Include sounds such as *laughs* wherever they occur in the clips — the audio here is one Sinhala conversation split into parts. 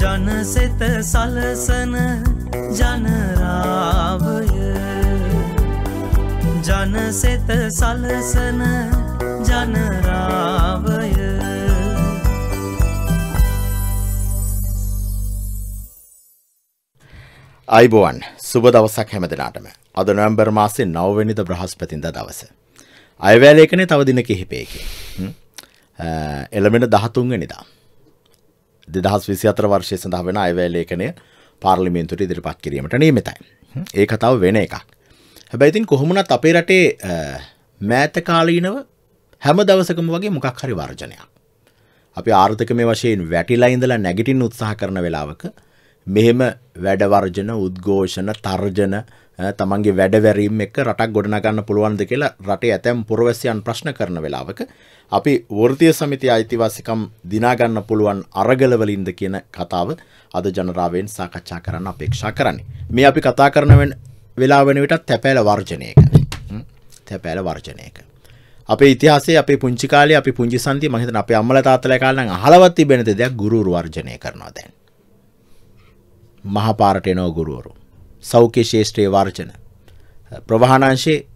ජනසෙත සලසන ජනරාවය ජනසෙත සලසන ජනරාවය අයිබෝවන් සුබ දවසක් හැම දෙනාටම අද නොම්බර් මාසේ නවවැනිද බ්‍රහස්පතින්ද දවස. අයවැලේකනේ තව දින කිහිපයකි එළමෙන දහතුන්ගනිදා දෙදහස් විසි අතර වර්ෂය සඳහා වෙන අයවැලේකනය පාර්ලිමේන්තුට ඉදිරිපත් කිරීමට නීමතයි. ඒ කතාව වෙන එකක්. හැබැයිතින් කොහොමුණත් අපේ රටේ මෑතකාලීනව හැම දවසකම වගේ මොකක් හරි වර්ජනයක්. අපි ආර්ථක මේ වශයෙන් වැටිලයිඉඳලා නැගිටින් උත්සාහ කරන වෙලාවක මෙහෙම වැඩවර්ජන උද්ඝෝෂණ තර්ජන තමන්ගේ වැඩවැරීම් එක රටක් ගොඩනගන්න පුළුවන්ද කියලා රටේ ඇතැම් පුරවැසියන් ප්‍රශ්න කරන වෙලාවක අපි වෘතිය සමිති අයිතිවාසිකම් දිනාගන්න පුළුවන් අරගලවලින්ද කියන කතාව අද ජනරාවෙන් සාකච්ඡා කරන්න අපේක්ෂා කරන්නේ. මේ අපි කතා කරන වෙලා වෙන විටත් තැපෑල වර්ජනයක. තැපෑල වර්ජනයක. අපේ ඉතිහාසේ අපේ පුංචි කාලේ අපි පුංචි සන්ති මම හිතන අපේ අම්මලා තාත්තලා කාලේ නම් අහලවත් තිබෙන දෙයක් ගුරුවරු වර්ජනය කරනවා දැන්. මහපාරට එනෝ ගුරුවරු. සෞඛ්‍ය ශේෂත්‍රයේ වර්ජන. ප්‍රවාහනාංශයේ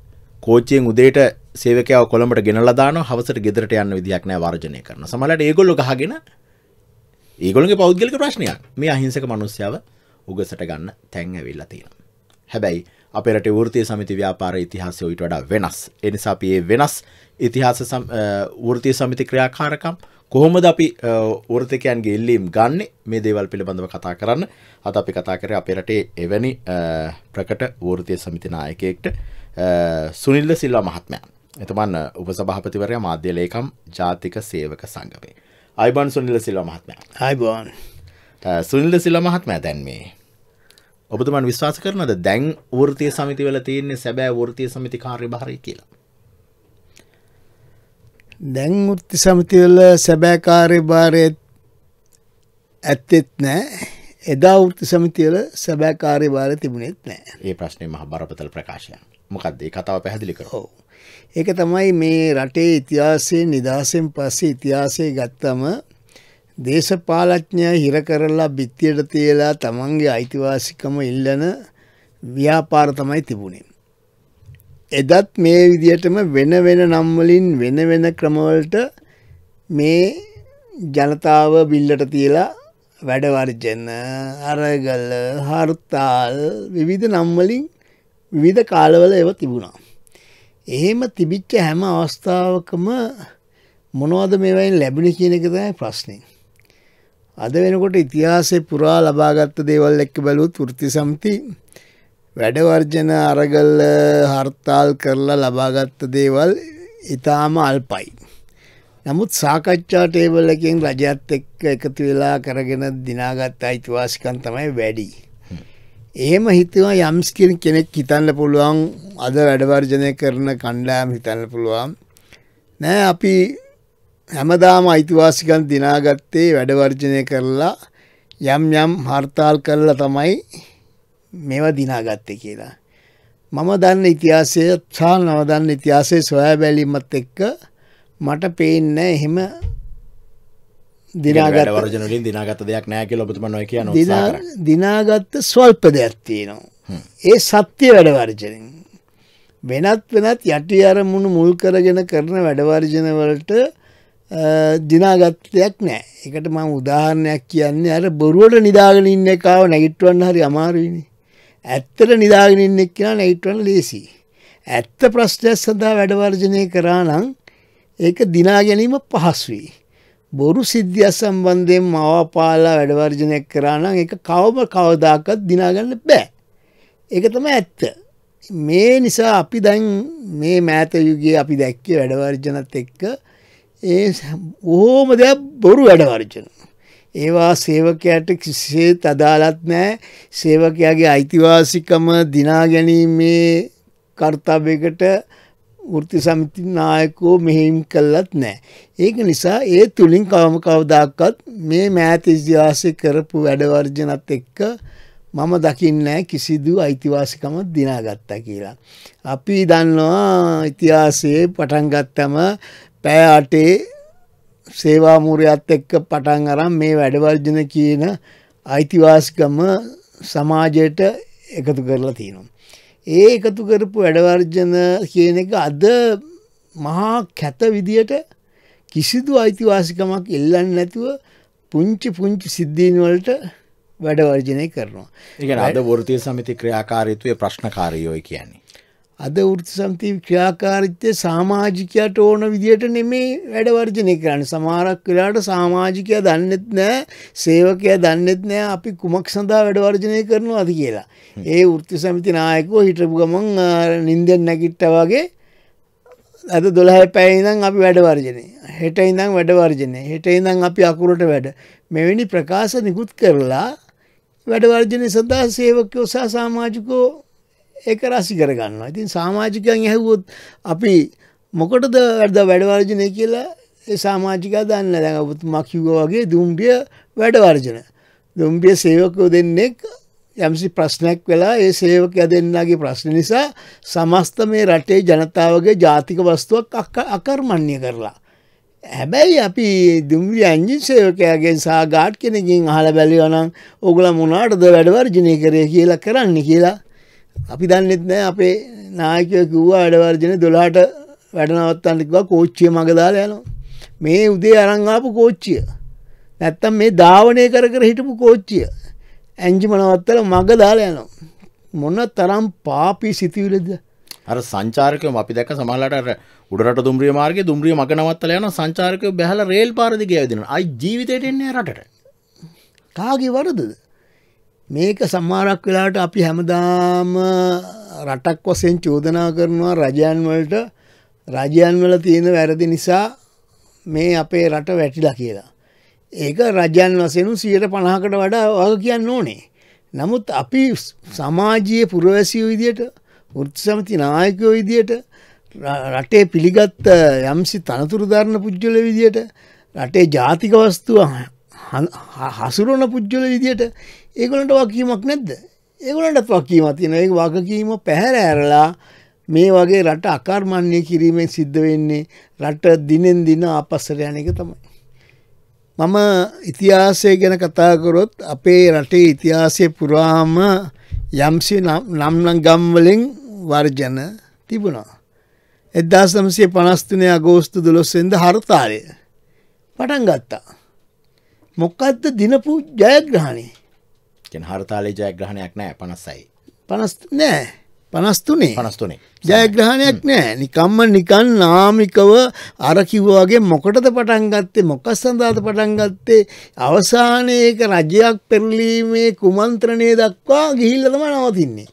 කෝච්චියෙන් උදේට සේවකයාව කොළඹට ගෙනලා දානවා හවසට ගෙදරට යන්න විදියක් නැහැ වර්ජනය කරනවා. සමහරවිට ඒගොල්ලෝ ගහගෙන ඒගොල්ලන්ගේ පෞද්ගලික ප්‍රශ්නයක් මේ අහිංසක මිනිස්සයව උගසට ගන්න තැන් ඇවිල්ලා තියෙනවා. හැබැයි අපේ රටේ වෘත්තීය සමිති ව්‍යාපාර ඉතිහාසය ඊට වඩා වෙනස්. ඒ නිසා අපි මේ වෙනස් ඉතිහාස වෘත්තීය සමිති ක්‍රියාකාරකම් කොහොමද අපි වෘතකයන් ගෙල්ලීම් ගන්න මේ දේවල් පිළිබඳව කතා කරන්න අද අපි කතා කර අපේ රටේ එවැනි ප්‍රකට වෘතිය සමිතිනායකයෙක්ට සුනිල්ල සිල්වා මහත්මයන් එතුමන් උපසභාපතිවරය මාධ්‍ය ලේකම් ජාතික සේවක සංගමේ අයිබන් සුනිල්ල සිල්වා මහත්මය අයිබන් සුනිල්ල සිල්ල මහත්මය දැන් මේ ඔබතුමන් විශ්වාස කරනද දැන් වෘතිය සමිතිවල තියන්නේ සැබෑ වෘතිය සමිති කාර්ය භාරය කියලා දැන් වෘත්ති සමිතිවල සැබෑ කාර්යභාරය ඇත්තෙත් නැහැ. එදා වෘත්ති සමිතිවල සැබෑ කාර්යභාරය තිබුණෙත් නැහැ. මේ ප්‍රශ්නේ මහ බරපතල ප්‍රකාශයක්. මොකද්ද මේ කතාව පැහැදිලි කරන්න. ඒක තමයි මේ රටේ ඉතිහාසයේ නිදහසෙන් පස්සේ ඉතිහාසය ගත්තම දේශපාලඥය හිර කරලා බිත්තියට තියලා තමන්ගේ අයිතිවාසිකම ඉල්ලන ව්‍යාපාර තමයි තිබුණේ. එදත් මේ විදිහටම වෙන වෙන නම්වලින් වෙන වෙන ක්‍රමවලට මේ ජනතාව බිල්ලට තියලා වැඩවර්ජන අරගල හර්තාල් විවිධ නම්වලින් විවිධ කාලවල එව තිබුණා. එහෙම තිබිච්ච හැම අවස්ථාවකම මොනවද මේවයින් ලැබිණ කියන එක තමයි ප්‍රශ්නේ. අද වෙනකොට ඉතිහාසය පුරා ලබාගත්ත දේවල් එක්ක බැලුවොත් වෘත්ති සම්ති වැඩවර්ජන අරගල්ල හර්තාල් කරලා ලබාගත්ත දේවල් ඉතාම අල්පයි. නමුත් සාකච්ඡා ටේබල්ලකින් රජත් එක්ක එකතු වෙලා කරගෙන දිනාගත් අයිතිවාසිකන් තමයි වැඩි. එහෙම හිතවා යම්ස්කින් කෙනෙක් හිතන්න පුළුවන් අද වැඩවර්ජනය කරන කණ්ඩායම් හිතන්න පුළුවන්. නෑ අපි හැමදාම අයිතිවාසිකන් දිනාගත්තේ වැඩවර්ජනය කරලා යම් යම් හර්තාල් කරලා තමයි මෙව දිනාගත්තේ කියලා. මම දන්න ඉතිහාසය සහ නවදන්න ඉතිහාසය සොයා බැලීමත් එක්ක මට පේන්න එහෙම දිනාගත්වරජනලින් දිනාගත දෙයක් නෑක ලොබතුමන කිය දිනාගත්ත ස්වල්ප දෙයක්ත්තියනවා. ඒ සත්‍යය වැඩවර්ජනින්. වෙනත් වෙනත් යටි අරමුණු මුල් කරගෙන කරන වැඩවර්ජනවලට දිනාගත්තයක් නෑ එකට මං උදාහරණයක් කියන්නේ අර බොරුවට නිදාගෙන ඉන්න කාව නැගිටවන්න හරි අමාරුවනේ ඇත්තට නිදාගෙන ඉන්න එක්කෙනා නැගිටවන්න ලේසි. ඇත්ත ප්‍රශ්නයක් සඳහා වැඩවර්ජනය කරා නම් ඒක දිනා ගැනීම පහසුයි. බොරු සිද්ධිය සම්බන්ධයෙන් මවපාලා වැඩවර්ජනය කරා නම් ඒක කවම කවදාකවත් දිනාගන්න බෑ. ඒක තමයි ඇත්ත. මේ නිසා අපි දැන් මේ මෑත යුගයේ අපි දැක්කේ වැඩවර්ජනත් එක්ක ඒ බොහෝම දෙයක් බොරු වැඩවර්ජන. ඒවා සේවකයට කිසිසේත් අදාළත් නෑ සේවකයාගේ අයිතිවාසිකම දිනා ගැනීමේ කර්තව්‍යයකට වෘත්ති සමිති නායකෝ මෙහෙම් කළත් නෑ. ඒක නිසා ඒ තුලින් කවම කවදාක්වත් මේ මෑත ඉතිහාසය කරපු වැඩවර්ජනත් එක්ක මම දකින්නේ කිසිදු අයිතිවාසිකම දිනාගත්තා කියලා. අපි දන්නවා ඉතිහාසයේ පටන් ගත්තම පෑ අටේ සේවාමූරයත් එක්ක පටන් අරම් මේ වැඩවර්ජන කියන අයිතිවාසිකම සමාජයට එකතු කරලා තියෙනවා. ඒ එකතු කරපු වැඩවර්ජන කියන එක අද මහා කැත විදියට කිසිදු අයිතිවාසිකමක් ඉල්ලන්න නැතුව පුංචි පුංචි සිද්ධීන් වලට වැඩවර්ජනය කරනවා. ඒ අද ෘතිය සමිති ක්‍රියාකාරීතුවය ප්‍රශ්නකාරයෝයි කියන්නේ. අද වෘත්ති සමතිය ක්‍රියාකාරීත්වය සමාජිකයට ඕන විදිහට නෙමේ වැඩ වර්ජනය කරන්නේ. සමහරක් වෙලාවට සමාජිකයා දන්නෙත් නැහැ, සේවකයා දන්නෙත් නැහැ අපි කුමක් සඳහා වැඩ වර්ජනය කරනවාද කියලා. ඒ වෘත්ති සමිති නායකයෝ හිටපු ගමන් නිින්දෙන් නැගිට්ටා වගේ අද 12 පැය ඉඳන් අපි වැඩ වර්ජනය. හෙට ඉඳන් වැඩ වර්ජනය. හෙට ඉඳන් අපි අකුරට වැඩ. මෙවැනි ප්‍රකාශ නිකුත් කරලා වැඩ වර්ජනය සඳහා සේවකයෝ සහ සමාජිකයෝ ඒක රසි කරගන්නවා. ඉතින් සමාජිකයන් ඇහුවොත් අපි මොකටද අද වැඩවර්ජනය කියලා ඒ සමාජිකයා දන්න දැන් ඔබතුමා කිව්වා වගේ දුම්රිය වැඩවර්ජන. දුම්රිය සේවකයෝ දෙන්නෙක් යම්සි ප්‍රශ්නයක් වෙලා ඒ සේවකයා දෙන්නගේ ප්‍රශ්න නිසා සමස්ත මේ රටේ ජනතාවගේ ජාතික වස්තුවක් අකර්මණ්‍ය කරලා. හැබැයි අපි දුම්රිය ඇංජින් සේවකයාගෙන් සහ ගාඩ් කෙනකින් අහලා බැලුවා නම් ඕගොල්ලෝ මොනවටද වැඩවර්ජනය කරේ කියලා කරන්න කියලා අපි දන්නෙත් නෑ අපේ නායකය කිව්වා වැඩවර්ජන දොලාට වැඩනවත්තන්නකිවා කෝච්චිය මගදාල යනවා මේ උදේ අරංආපු කෝච්චිය නැත්තම් මේ ධාවනය කර කර හිටපු කෝච්චිය ඇංජි මනවත්තල මග දාල යනවා මොන්න තරම් පාපී සිතිවිලද අර සංචාරකයම අපි දැක සමහලට අර උඩරට දුම්රිය මාර්ග දුම්රිය මග නවත්තල යන සංචාරකය බැහල රේල් පාරදිගය දෙන අයි ජීවිතයට එන්නේ රටට කාගේ වරදද මේක සමහරක් වෙලාට අපි හැමදාම රටක් වශයෙන් චෝදනා කරනවා රජයන් වලට රජයන් වල තියෙන වැරදි නිසා මේ අපේ රට වැටිලා කියලා. ඒක රජයන් වශයෙන් 150කට වඩා වග කියන්න ඕනේ. නමුත් අපි සමාජයේ පුරවැසියෝ විදියට වෘත්ති සමිති නායකයෝ විදියට රටේ පිළිගත් යම්සි තනතුරු දරන පුජ්‍යල විදියට රටේ ජාතික වස්තුව හසුරන පුද්ගල විදියට ඒගොලන්ට වකීමක් නැද්ද ඒගොලන්ට වකීම තියෙන ඒ වගකීම පැහැර ඇරලා මේ වගේ රට අකර්මණ්‍ය කිරීමෙන් සිද්ධ වෙන්නේ රට දිනෙන් දින ආපස්සට යන එක තමයි. මම ඉතිහාසය ගැන කතාකරොත් අපේ රටේ ඉතිහාසය පුරාම යම්සි නම්නගම්වලින් වර්ජන තිබුණා. එදදාස් නමසේ පනස්තුනය අගෝස්තු දුලොස්සෙන්ද හරතාරය පටන් ගත්තා. මොකක්ද දිනපු ජයග්‍රහණය හරතාලේ ජයග්‍රහණයක් නෑ පනස්සයි පනස් නෑ පනස්තුනේ පනස්තුනේ ජයග්‍රහණයක් නෑ නිකම්ම නිකන් නාමිකව අරකිව්වාගේ මොකටද පටන්ගත්තේ මොකක් සඳාත පටන්ගත්තේ අවසානයක රජයක් පෙරලීමේ කුමන්ත්‍රණය දක්වා ගිහිල්ලතම නවතින්නේ.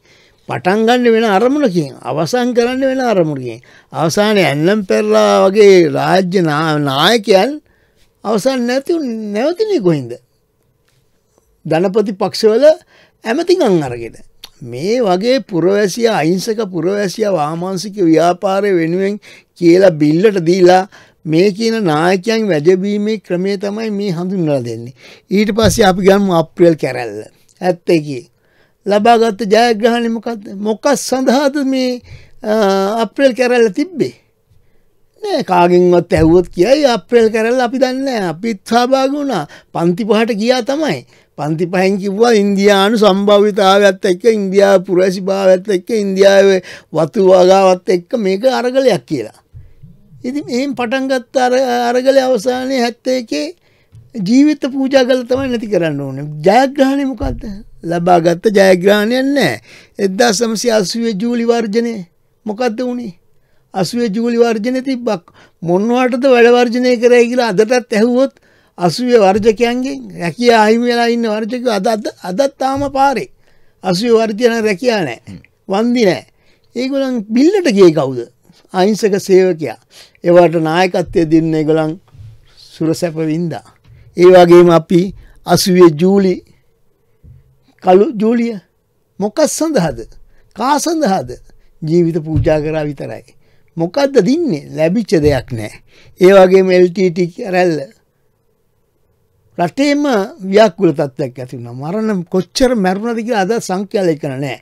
පටන්ගන්න වෙන අරමුණකින් අවසන් කරන්න වෙන අරමුණකින්. අවසානය ඇල්ලම් පෙරලා වගේ රාජ්‍ය නායකයන් අවසන් නැති නැවතිනේ කොහින්ද. ධනපති පක්ෂවල ඇමතිගං අරගෙන. මේ වගේ පුරවැසිය අයිංසක පුරවැසිය වාමාන්සික ව්‍යාපාරය වෙනුවෙන් කියලා බිල්ලට දීලා මේ කියන නායකයන් වැජබීමේ ක්‍රමය තමයි මේ හඳුන්වලා දෙන්නේ. ඊට පස්සේ අපි ගන්න අප්‍රේල් කැරැල්ල. ඇත්ත එකේ. ලබාගත්ත ජයග්‍රහණය මොකක්ද? මොකක් සඳහාද මේ අප්‍රේල් කැරැල්ල තිබ්බේ? නෑ කාගෙන්වත් ඇව්වොත් කියයි අප්‍රේල් කරල් අපි දන්න අපිත් සභාගුණා පන්ති පහට ගියා තමයි පන්ති පහෙන් කිව්වා ඉන්දයානු සම්භාවිතාවත් එක්ක ඉන්දයා පුරැසි භාවත් එක්ක ඉන්දියාව වතු වගාවත් එක්ක මේක අරගලයක් කියලා. ඉති එම් පටන්ගත් අරගල අවසානය හැත්තේ එකේ ජීවිත පූජා කල තමයි නැති කරන්න ඕන ජයග්‍රහණය මොකක්ද ලබාගත්ත ජයග්‍රහණයන්න එද්දා සමසි අසුවේ ජූලි වර්ජනය මොකක්ද වුණේ අසුවේ ජූලි වර්ජනය තිබ්බක් මොන්නවටද වැඩවර්ජනය කරයි කියලා අදටත් ඇහුවොත් අසුවේ වර්ජකයන්ගේ රැකිය අහිමි වෙලා ඉන්න වර්ජක අදත් අදත් තාම පාරේ අසුවේ වර්ජන රැකියා නෑ වන්දි නෑ ඒගොලන් බිල්ලට ගිය කවුද අහිංසක සේවකයා ඒවට නායකත්වය දෙන්න ඒගොලන් සුර සැපවින්දා ඒ වගේම අපි අසුවේ ජූලි කලු ජූලිය මොකක් සඳහාද කා සඳහාද ජීවිත පූජා කරා විතරයි මොකක්ද දින්නේ ලැබිච්ච දෙයක් නෑ. ඒ වගේ මෙල්ටට රැල්ල. රටේම ව්‍යක්කුල තත්වයක් ඇතිවුණ මරණ කොච්චර මැරුණදික අද සංඛ්‍යාලය කන නෑ.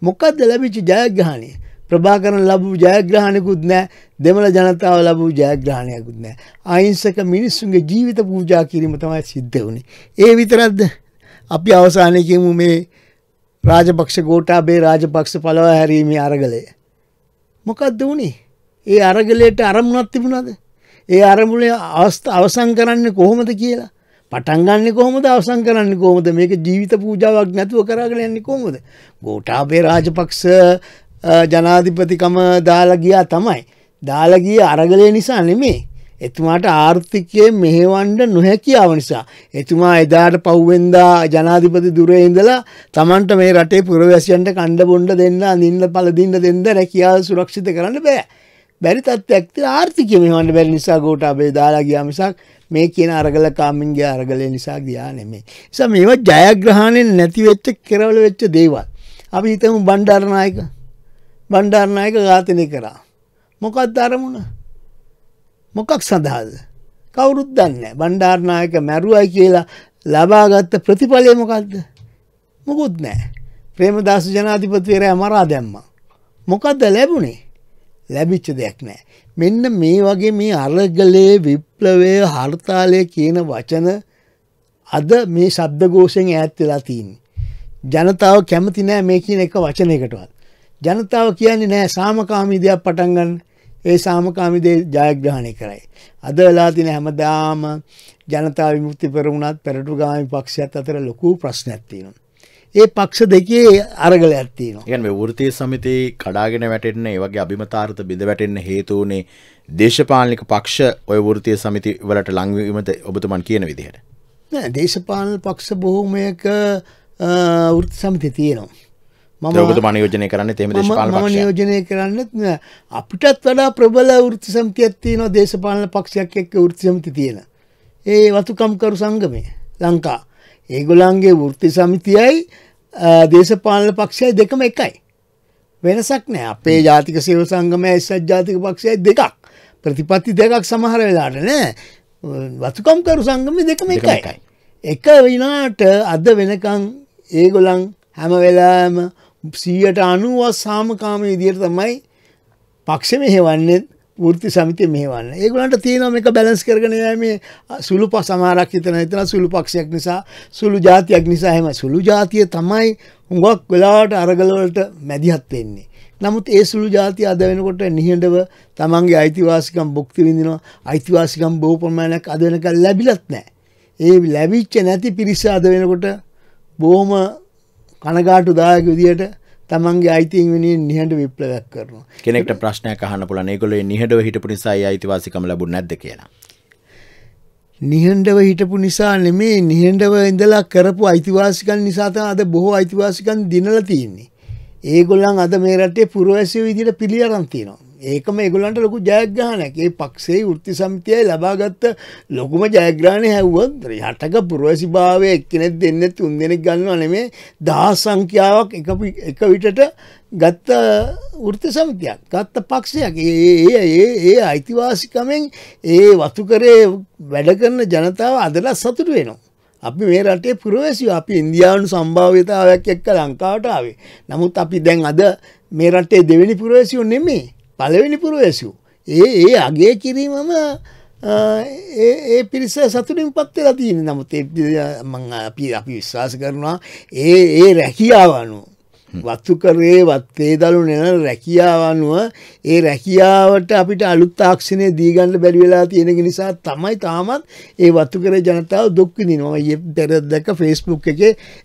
මොකක්ද ලැබිච්ච ජයග්‍රහණය ප්‍රභාකරන ලබූ ජයග්‍රහණයකුත් නෑ දෙමළ ජනතාව ලබූ ජයග්‍රහණයකුත් නෑ. අයිංසක මිනිස්සුන්ගේ ජීවිත පූජා කිරීම තමයි සිද්ධ වුණේ. ඒ විතරක්ද අපි අවසානයකමු මේ රාජපක්ෂ ගෝටාබේ රාජපක්ෂ පලව හැරීමේ අරගලය. මොකක්ද වනේ ඒ අරගලයට අරමුණක් තිබුණද ඒ අරමුණේ අවස්ථ අවසන් කරන්න කොහොමද කියලා පටන්ගන්න කොහොමද අවසන් කරන්න කොහොමද මේක ජීවිත පූජාවක් නැතුව කරගෙන යන්නේ කොහොමද ගෝටාබේ රාජපක්ෂ ජනාධිපතිකම දාලා ගියා තමයි දාලා ගිය අරගලය නිසා නෙමේ එතුමාට ආර්ථිකය මෙහෙවන්ඩ නොහැකියාව නිසා. එතුමා එදාට පව්වෙන්දා ජනාධිපති දුරේ ඉඳලා තමන්ට මේ රටේ පුරවැසියන්ට කණ්ඩ බොන්්ඩ දෙන්න නින්න පලදින්න දෙන්න රැකියාව සුරක්ෂිත කරන්න බෑ. බැරි තත්ත්වයක් තියෙන ආර්ථිකය මෙහෙවන්න බැරි නිසා ගෝඨාභය දාලා ගියා මිසක් මේ කියන අරගල කාමින්ගේ අරගලේ නිසා ගියා නෙමෙයි. නිසා මේවා ජයග්‍රහණයෙන් නැති වෙච්ච කෙරවල වෙච්ච දේවල්. අපි හිතමු බණ්ඩාරනායක බණ්ඩාරනායක ඝාතනය කරා. මොකක්ද අරමුණ? මොකක් සඳහාද? කවුරුත් දන්නේ නැහැ. බණ්ඩාරනායක මැරුවයි කියලා ලබාගත් ප්‍රතිඵලය මොකද්ද? මොකුත් නැහැ. ප්‍රේමදාස ජනාධිපතිවරයා මරා දැම්මා. මොකද්ද ලැබුණේ? ලැබිච්ච දෙයක් නෑ. මෙන්න මේ වගේ මේ අරගලයේ විප්ලවය හර්තාලය කියන වචන අද මේ ශබ්දගෝෂයෙන් ඈත් වෙලා තියන්නේ. ජනතාව කැමති නෑ මේ කියන එක වචනයකටවත්. ජනතාව කියන්නේ නෑ සාමකාමීදයක් පටන්ගන්න ඒ සාමකාමිදේ ජයග්‍රහණය කරයි. අද වෙලා තින හැමදාම ජනතාව විමුක්ති පෙරමුණත් පෙරටුගාමි පක්ෂයක්ත් අතර ලොකු ප්‍රශ්නැත්තිනවා. ඒ පක්ෂ දෙකේ අරගල ඇත්තින ගැන වෘතිය සමිති කඩාගෙන වැටෙන්න ඒවගේ අභිමතාර්ථ බිඳ වැටෙන්න හේතුවනේ දේශපාලික පක්ෂ ඔය වෘතිය සමිති වලට ලංවීමට ඔබතුමන් කියන විදිහට. දේශපාලන පක්ෂ බොහෝමයක වෘති සමිති තියෙනවා. ඔබතු මනයෝජනය කරන්න තෙම නියෝජනය කරන්නත් අපිටත් වඩා ප්‍රබල ෘති සම්තියත්තියන දේශපාලන පක්ෂයක් එක්ක ෘතිසමති තියෙන. ඒ වතුකම්කරු සංගමය ලංකා. ඒගොලන්ගේ වෘත්ති සමිතියයි දේශපාලන පක්ෂය දෙකම එකයි. වෙනසක් නෑ අපේ ජාතික සේව සංගමය එස්සත් ජාතික පක්ෂය දෙකක් ප්‍රතිපත්ති දෙකක් සමහර වෙලාට නෑ වතුකම්කරු සංගම දෙකම එකයි. එක විනාට අද වෙනකං ඒගොලන් හැම වෙලාම සීයට අනුවස් සාමකාම විදියට තමයි පක්ෂ මෙහෙවන්නේත් ෘති සමිතිය මෙහවන්න ඒගලන්ට තියෙනම එක බැලස් කරගෙන යමේ සුළු ප සමාරක් හිතන හිතන සුළු පක්ෂයක් නිසා සුළු ජාතියක් නිසා හෙම සුළු ජාතිය තමයි හුඟක් වෙලාවට අරගලවලට මැදිහත් වෙන්නේ. නමුත් ඒ සුළු ජාති අද වෙනකොට නිහඬව තමන්ගේ අයිතිවාසිකම් භුක්ති විඳිනවා අයිතිවාසිකම් බොහෝ ප්‍රමාණයක් අද වෙනක ලැබිලත් නෑ. ඒ ලැබිච්ච නැති පිරිස අද වෙනකොට බොහොම කනගාටු දායක විදියට තමන්ගේ අයිතින් වෙනින් නිහඬ විප්ලවයක් කරනවා කෙනෙක්ට ප්‍රශ්නයක් අහන්න පුළුවන් ඒගොල්ලෝ නිහඬව හිටපු නිසා ඒ අයිතිවාසිකම ලැබුණ නැද්ද කියලා නිහඬව හිටපු නිසා නෙමේ නිහඬව ඉඳලා කරපු අයිතිවාසිකම් නිසා තමයි අද බොහෝ අයිතිවාසිකම් දිනලා තියෙන්නේ ඒගොල්ලන් අද මේ රටේ පුරවැසියෝ විදිහට පිළි අරන් තියෙනවා ඒකම ඒගොලන්ට ලොකු ජයග්‍රහණයක් ඒ පක්ෂේ ෘත්ති සමිතියයි ලබාගත්ත ලොකුම ජයග්‍රහණය හැව්වත් හටක පුරවැසි භාවය එක්කනෙත් දෙන්න තුන් දෙනෙක් ගන්නවා නෙමේ දා සංඛ්‍යාවක් එක විටට ගත්ත ෘත්ති සමිතියක් ගත්ත පක්ෂයක් ඒ ඒ අයිතිවාසිකමෙන් ඒ වතුකරේ වැඩ කරන ජනතාව අදලා සතුට වෙනවා. අපි මේ රටේ පුරවැසිය අපි ඉන්දියානු සම්භාව්‍යතාවයක් එක්ක ලංකාවට ආවේ. නමුත් අපි දැන් අද මේ රටේ දෙවෙනි පුරවැසියෝ නෙමේ. පලවෙනි පුරවැසිව්. ඒ ඒ අගේ කිරීමම ඒ පිරිස සතුරින් පත්වෙලා තියෙන නමුත් අපි අපි විශ්වාස කරනවා ඒ ඒ රැකියාවනු. වත්තු කරේ වත්තේ දලු නෙන රැකියාවනුව ඒ රැකියාවට අපිට අලුත් තාක්ෂණය දීගන්න බැරි වෙලා තියෙනක නිසා තමයි තාමත් ඒ වත්තු කර ජනතාව දුක්විදි නොම ය පෙරදක ෆෙස්බුක් එක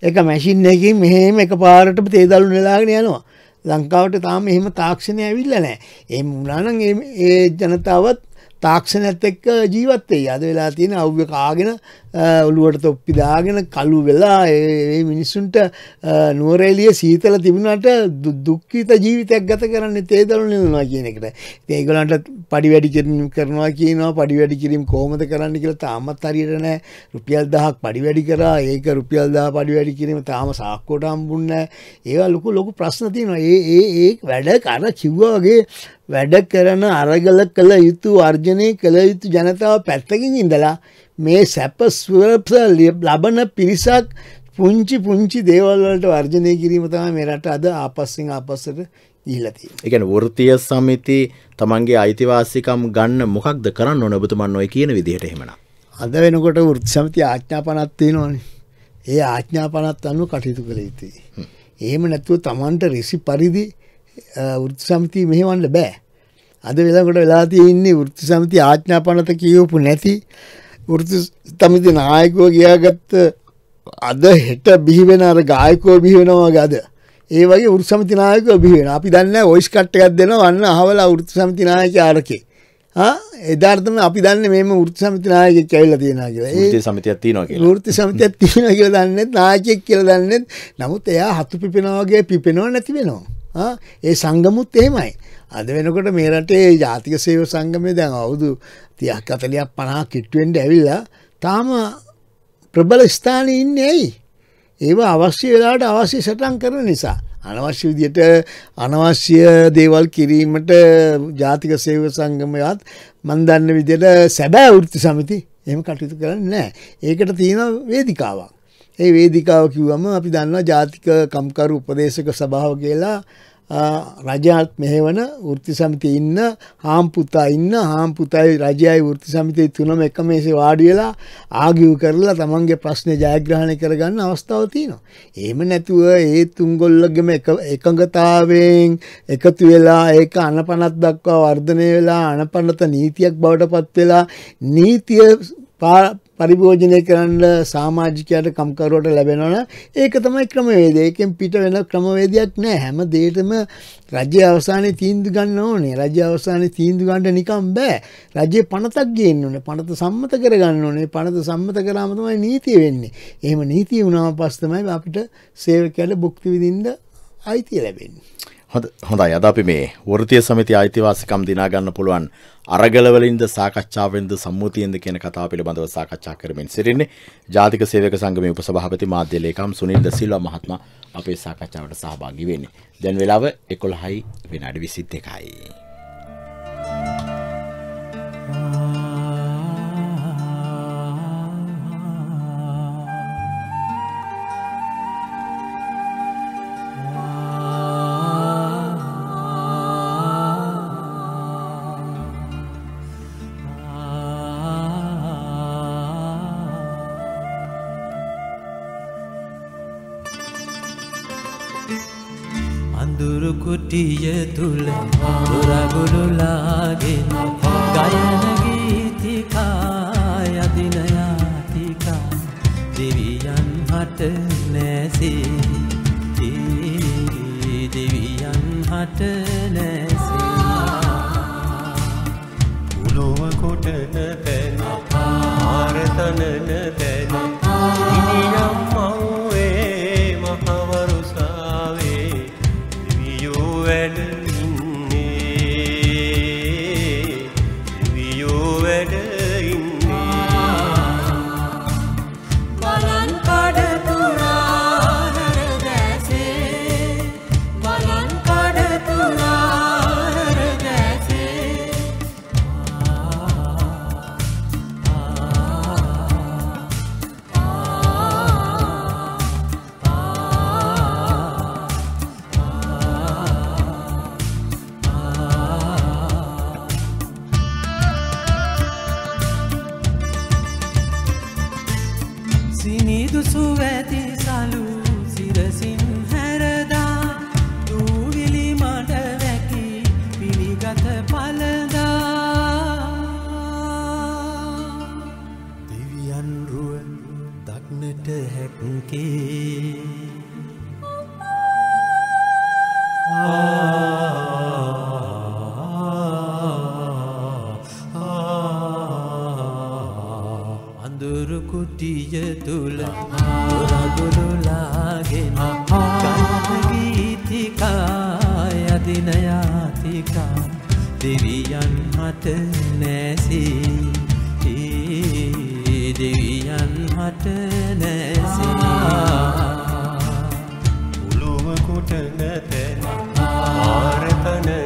එක මැසින් එකින් මෙහෙම එක පාරට තේදලු නෙලාගෙන යනවා ලංකාවට තාම එහෙම තාක්ෂණය ඇවිල්ල නෑ ඒ මුණනන් ඒ ජනතාවත් තාක්ෂණයත් එක්ක ජීවත් වෙයි. අද වෙලා තියෙන අවුව කාගෙන ඔළුවට තොප්පි දාගෙන කළු වෙලා මේ මිනිස්සුන්ට නුවර එළිය සීතල තිබුණාට දුක්ඛිත ජීවිතයක් ගත කරන්නේ තේදළු නෙවෙනවා කියන එකට. ඉතින් ඒගොල්ලන්ට පඩි වැඩි කිරීම කරනවා කියනවා. පඩි වැඩි කිරීම කොහොමද කරන්න කියලා තාමත් හරියට නැහැ. රුපියල් 1000ක් පඩි වැඩි කරා. ඒක රුපියල් 1000 පඩි වැඩි කිරීම තාම සාක්කුවට හම්බුන්නේ නැහැ. ඒවා ලොකු ලොකු ප්‍රශ්න තියෙනවා. ඒ ඒ ඒ වැඩ කර කිව්වා වගේ වැඩ කරන අරගල කළ යුතු වර්ජනය කළ යුතු ජනතාව පැත්තකින් ඉඳලා මේ සැප ස්වප ලබන පිරිසක් පුංචි පුංචි දේවල්වලට වර්ජනය කිරීම තම මෙරට අද ආපස්සෙන් ආපස්සට ඉහලති. එකන වෘතිය සමිති තමන්ගේ අයිතිවාසිකම් ගන්න මොකක්ද කරන්න නොනබතුමන් ඔය කියන විදිහට හෙමන. අද වෙනකොට ෘත් සමති ආඥාපනත්තිය නොන ඒ ආඥාපනත් අනු කටයුතු කළ යුතුයි. එහෙම නැතුව තමන්ට රිසි පරිදි වෘත්ති සමතිය මෙහෙවන්න බෑ. අද වෙලාකොට වෙලාතිය ඉන්නේ වෘත්ති සමති ආඥාපනත කියවපු නැති වෘති තමති නායකෝ ගියාගත්ත අද හෙට බිහිවෙන අර ගායකෝ බිහිවෙනවා ගද. ඒ වගේ උත්සමති නායක බිහිවෙන අපි දන්න ඔයිස් කට්ට එකක් දෙන්න වන්න හවල ෘති සමති නායක ආරකේ. එදාර්තම අපි දන්න මෙම ෘත් සමතිනායක කැවිල තියෙන කියලා සමතියක් තියනක ෘති සමතියක් තියෙන කියල *laughs* දන්න නායකෙක් කියල දන්නෙත් නමුත් එයා හතු පිපෙනවාගේ පිපෙනවා නැතිවෙනවා. ඒ සංගමුත් එහෙමයි. අද වෙනකොට මේ රටේ ජාතික සේව සංගමය දැන් අවුදු තියක් අතලයක් පනා කිට්ටුවෙන්ට ඇවිල්ලා තාම ප්‍රබල ස්ථානය ඉන්න ඇයි. ඒවා අවශ්‍ය වෙලාට අවශ්‍ය සටන් කරන නිසා. අනවශ්‍ය විදියට අනවශ්‍ය දේවල් කිරීමට ජාතික සේව සංගමයත් මන්දන්න විදියට සැබෑ වෘත්ති සමිති එම කටයුතු කරන්න නෑ. ඒකට තියෙන වේදිකාවක්. ඒ වේදිකාව කිව්වම අපි දන්නවා ජාතික කම්කරු උපදේශක සභාව කියලා රජාත් මෙහෙවන වෘත්ති සමිතිය ඉන්න හාම්පුතා ඉන්න හාම්පුතයි රජයයි වෘත්ති සමිතිය තුනම එක මේසේ වාඩි වෙලා ආගිව් කරලා තමන්ගේ ප්‍රශ්නේ ජයග්‍රහණය කරගන්න අවස්ථාව තියෙනවා. එහෙම නැතුව ඒ තුන්ගොල්ලගේම එකඟතාවයෙන් එකතු වෙලා ඒක අනපනත් දක්වා වර්ධනය වෙලා අනපනත නීතියක් බවට පත් වෙලා නීතිය පරිභෝජනය කරන්න සාමාජිකයට කම්කරුවට ලැබෙනවන ඒක තමයි ක්‍රමවේදයකෙන් පිට වෙන ක්‍රමවේදයක් නෑ හැම දේටම රජ්‍ය අවසානය තීන්දු ගන්න ඕනේ රජ අවසානය තීන්දු ගන්නට නිකම් බෑ රජය පනතක් ගන්න ඕන පනත සම්මත කරගන්න ඕනේ පනත සම්මත කරාම තමයි නීතිය වෙන්නේ එහෙම නීතිය වුණාම පස්සමයි අපිට සේවකයට බුක්ති විදින්ද අයිතිය ලැබෙන්නේ හොඳයි අද අපි මේ වෘතිය සමිති අයිතිවාසිකම් දිනාගන්න පුළුවන් අරගලවලින්ද සාකච්ඡාවෙන්ද සම්මුතියෙන්ද කියන කතාව පිළිබඳව සාකච්ඡා කරමින් සිටින්නේ ජාතික සේවක සංගමයේ උපසභාපති මාධ්‍ය ලේකම් සුනිල් ද සිල්වා මහත්මයා අපේ සාකච්ඡාවට සහභාගී වෙන්නේ. දැන් වෙලාව 11යි විනාඩි 22යි. ආ කුටිය තුළ දොරගුළුලාගෙන ගයනගීතිකා යදිනයාතිකා දෙවියන් හට නැසේ දෙවියන් හට නැසේ උලොව කොටන පැන ආරතනන පැන ඉනියා අඳුරු කුටිය තුල පුරදුරුලාගෙන ගීතිකා යදිනයාතිකා දෙවියන් හට නැසී දෙවියන් හට නැසී පුළුව කුට නැතැන ආරතන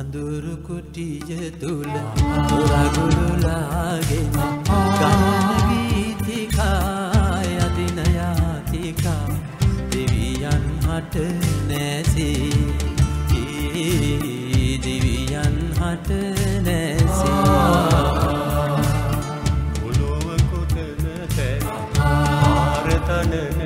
අඳුරු කුටිය තුල දුරගුරුලාගෙන ගමන වීතිකා යදින යාතිකා දෙවියන් හට නැසී දෙවියන් හට නැසී පොළොව කොතන තැන ආරතන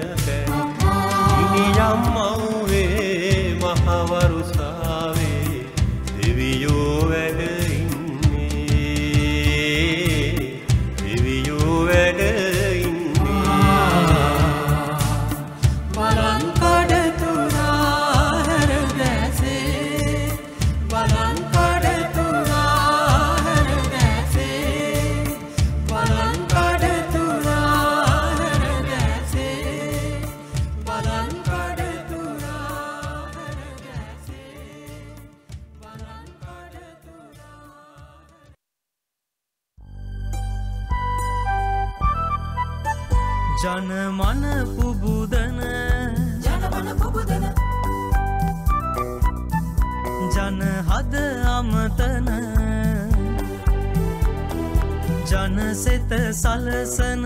ජනසෙත සලසන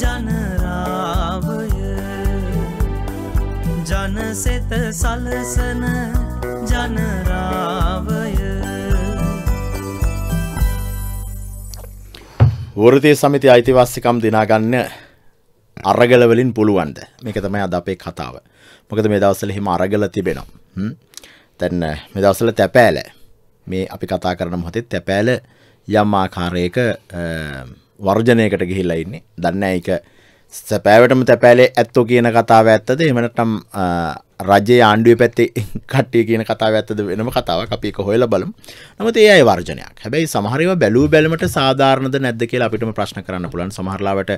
ජනරාවය ජනසෙත සලසන ජනරාවය වෘතිය සමිති අයිතිවාස්සිකම් දිනාගන්න අරගලවලින් පුළුවන්ද මේක තමයි අද අපේ කතාව මොකද මේ දවසල හිම අරගල තිබෙනවා තැන්න මේ දවසල තැපෑල මේ අපි කතා කරන මොහොතේ තැපෑල යම් ආකාරයක වර්ජනයකට ගිහිල්ලා ඉන්නේ දන්න එක සැපෑවටම තැපෑලේ ඇත්තෝ කියන කතාව ඇත්තද එමනටම් රජයේ ආණ්ඩුව පැත්තේ *laughs* කට්ටිය කියන කතාව ඇත්තද වෙනම කතාවක් අපි එක හොයලා බලමු. නමුත් ඒ අය වර්ජනයක්. හැබැයි සමහරව බැලුව බැලමට සාධාරණද නැද්ද කියලා අපිටම ප්‍රශ්න කරන්න පුළුවන්. සමහරලාවට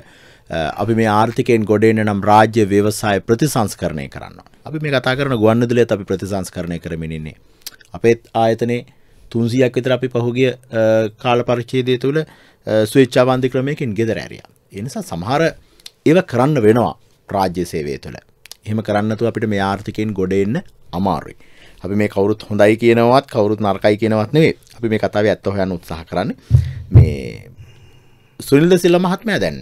අපි මේ ආර්ථිකයෙන් ගොඩ එන්න නම් රාජ්‍ය ව්‍යවසාය ප්‍රතිසංස්කරණය කරනවා. අපි මේ කතා කරන ගුවන්විදුලියත් අපි ප්‍රතිසංස්කරණය කරමින් ඉන්නේ. අපේ ආයතනයේ තුන්සියක් විතර අපි පහුගිය කාල පරිච්චේදය තුළ ස්වේච්චාබන්ධි ක්‍රමයකින් ගෙදර ඇරිය. එනිසා සමහර ඒව කරන්න වෙනවා රාජ්‍ය සේවය තුළ. එහෙම කරන්නතු අපිට මේ ආර්ථිකයෙන් ගොඩ එන්න අමාරුයි. අපි මේ කවුරුත් හොඳයි කියනවත් කවුරුත් නරකයි කියනවත් නෙවේ අපි මේ කතාව ඇත්ත හොයන්න උත්සාහ කරන්න මේ සුනිල්ද සිල්ල මහත්මය දැන්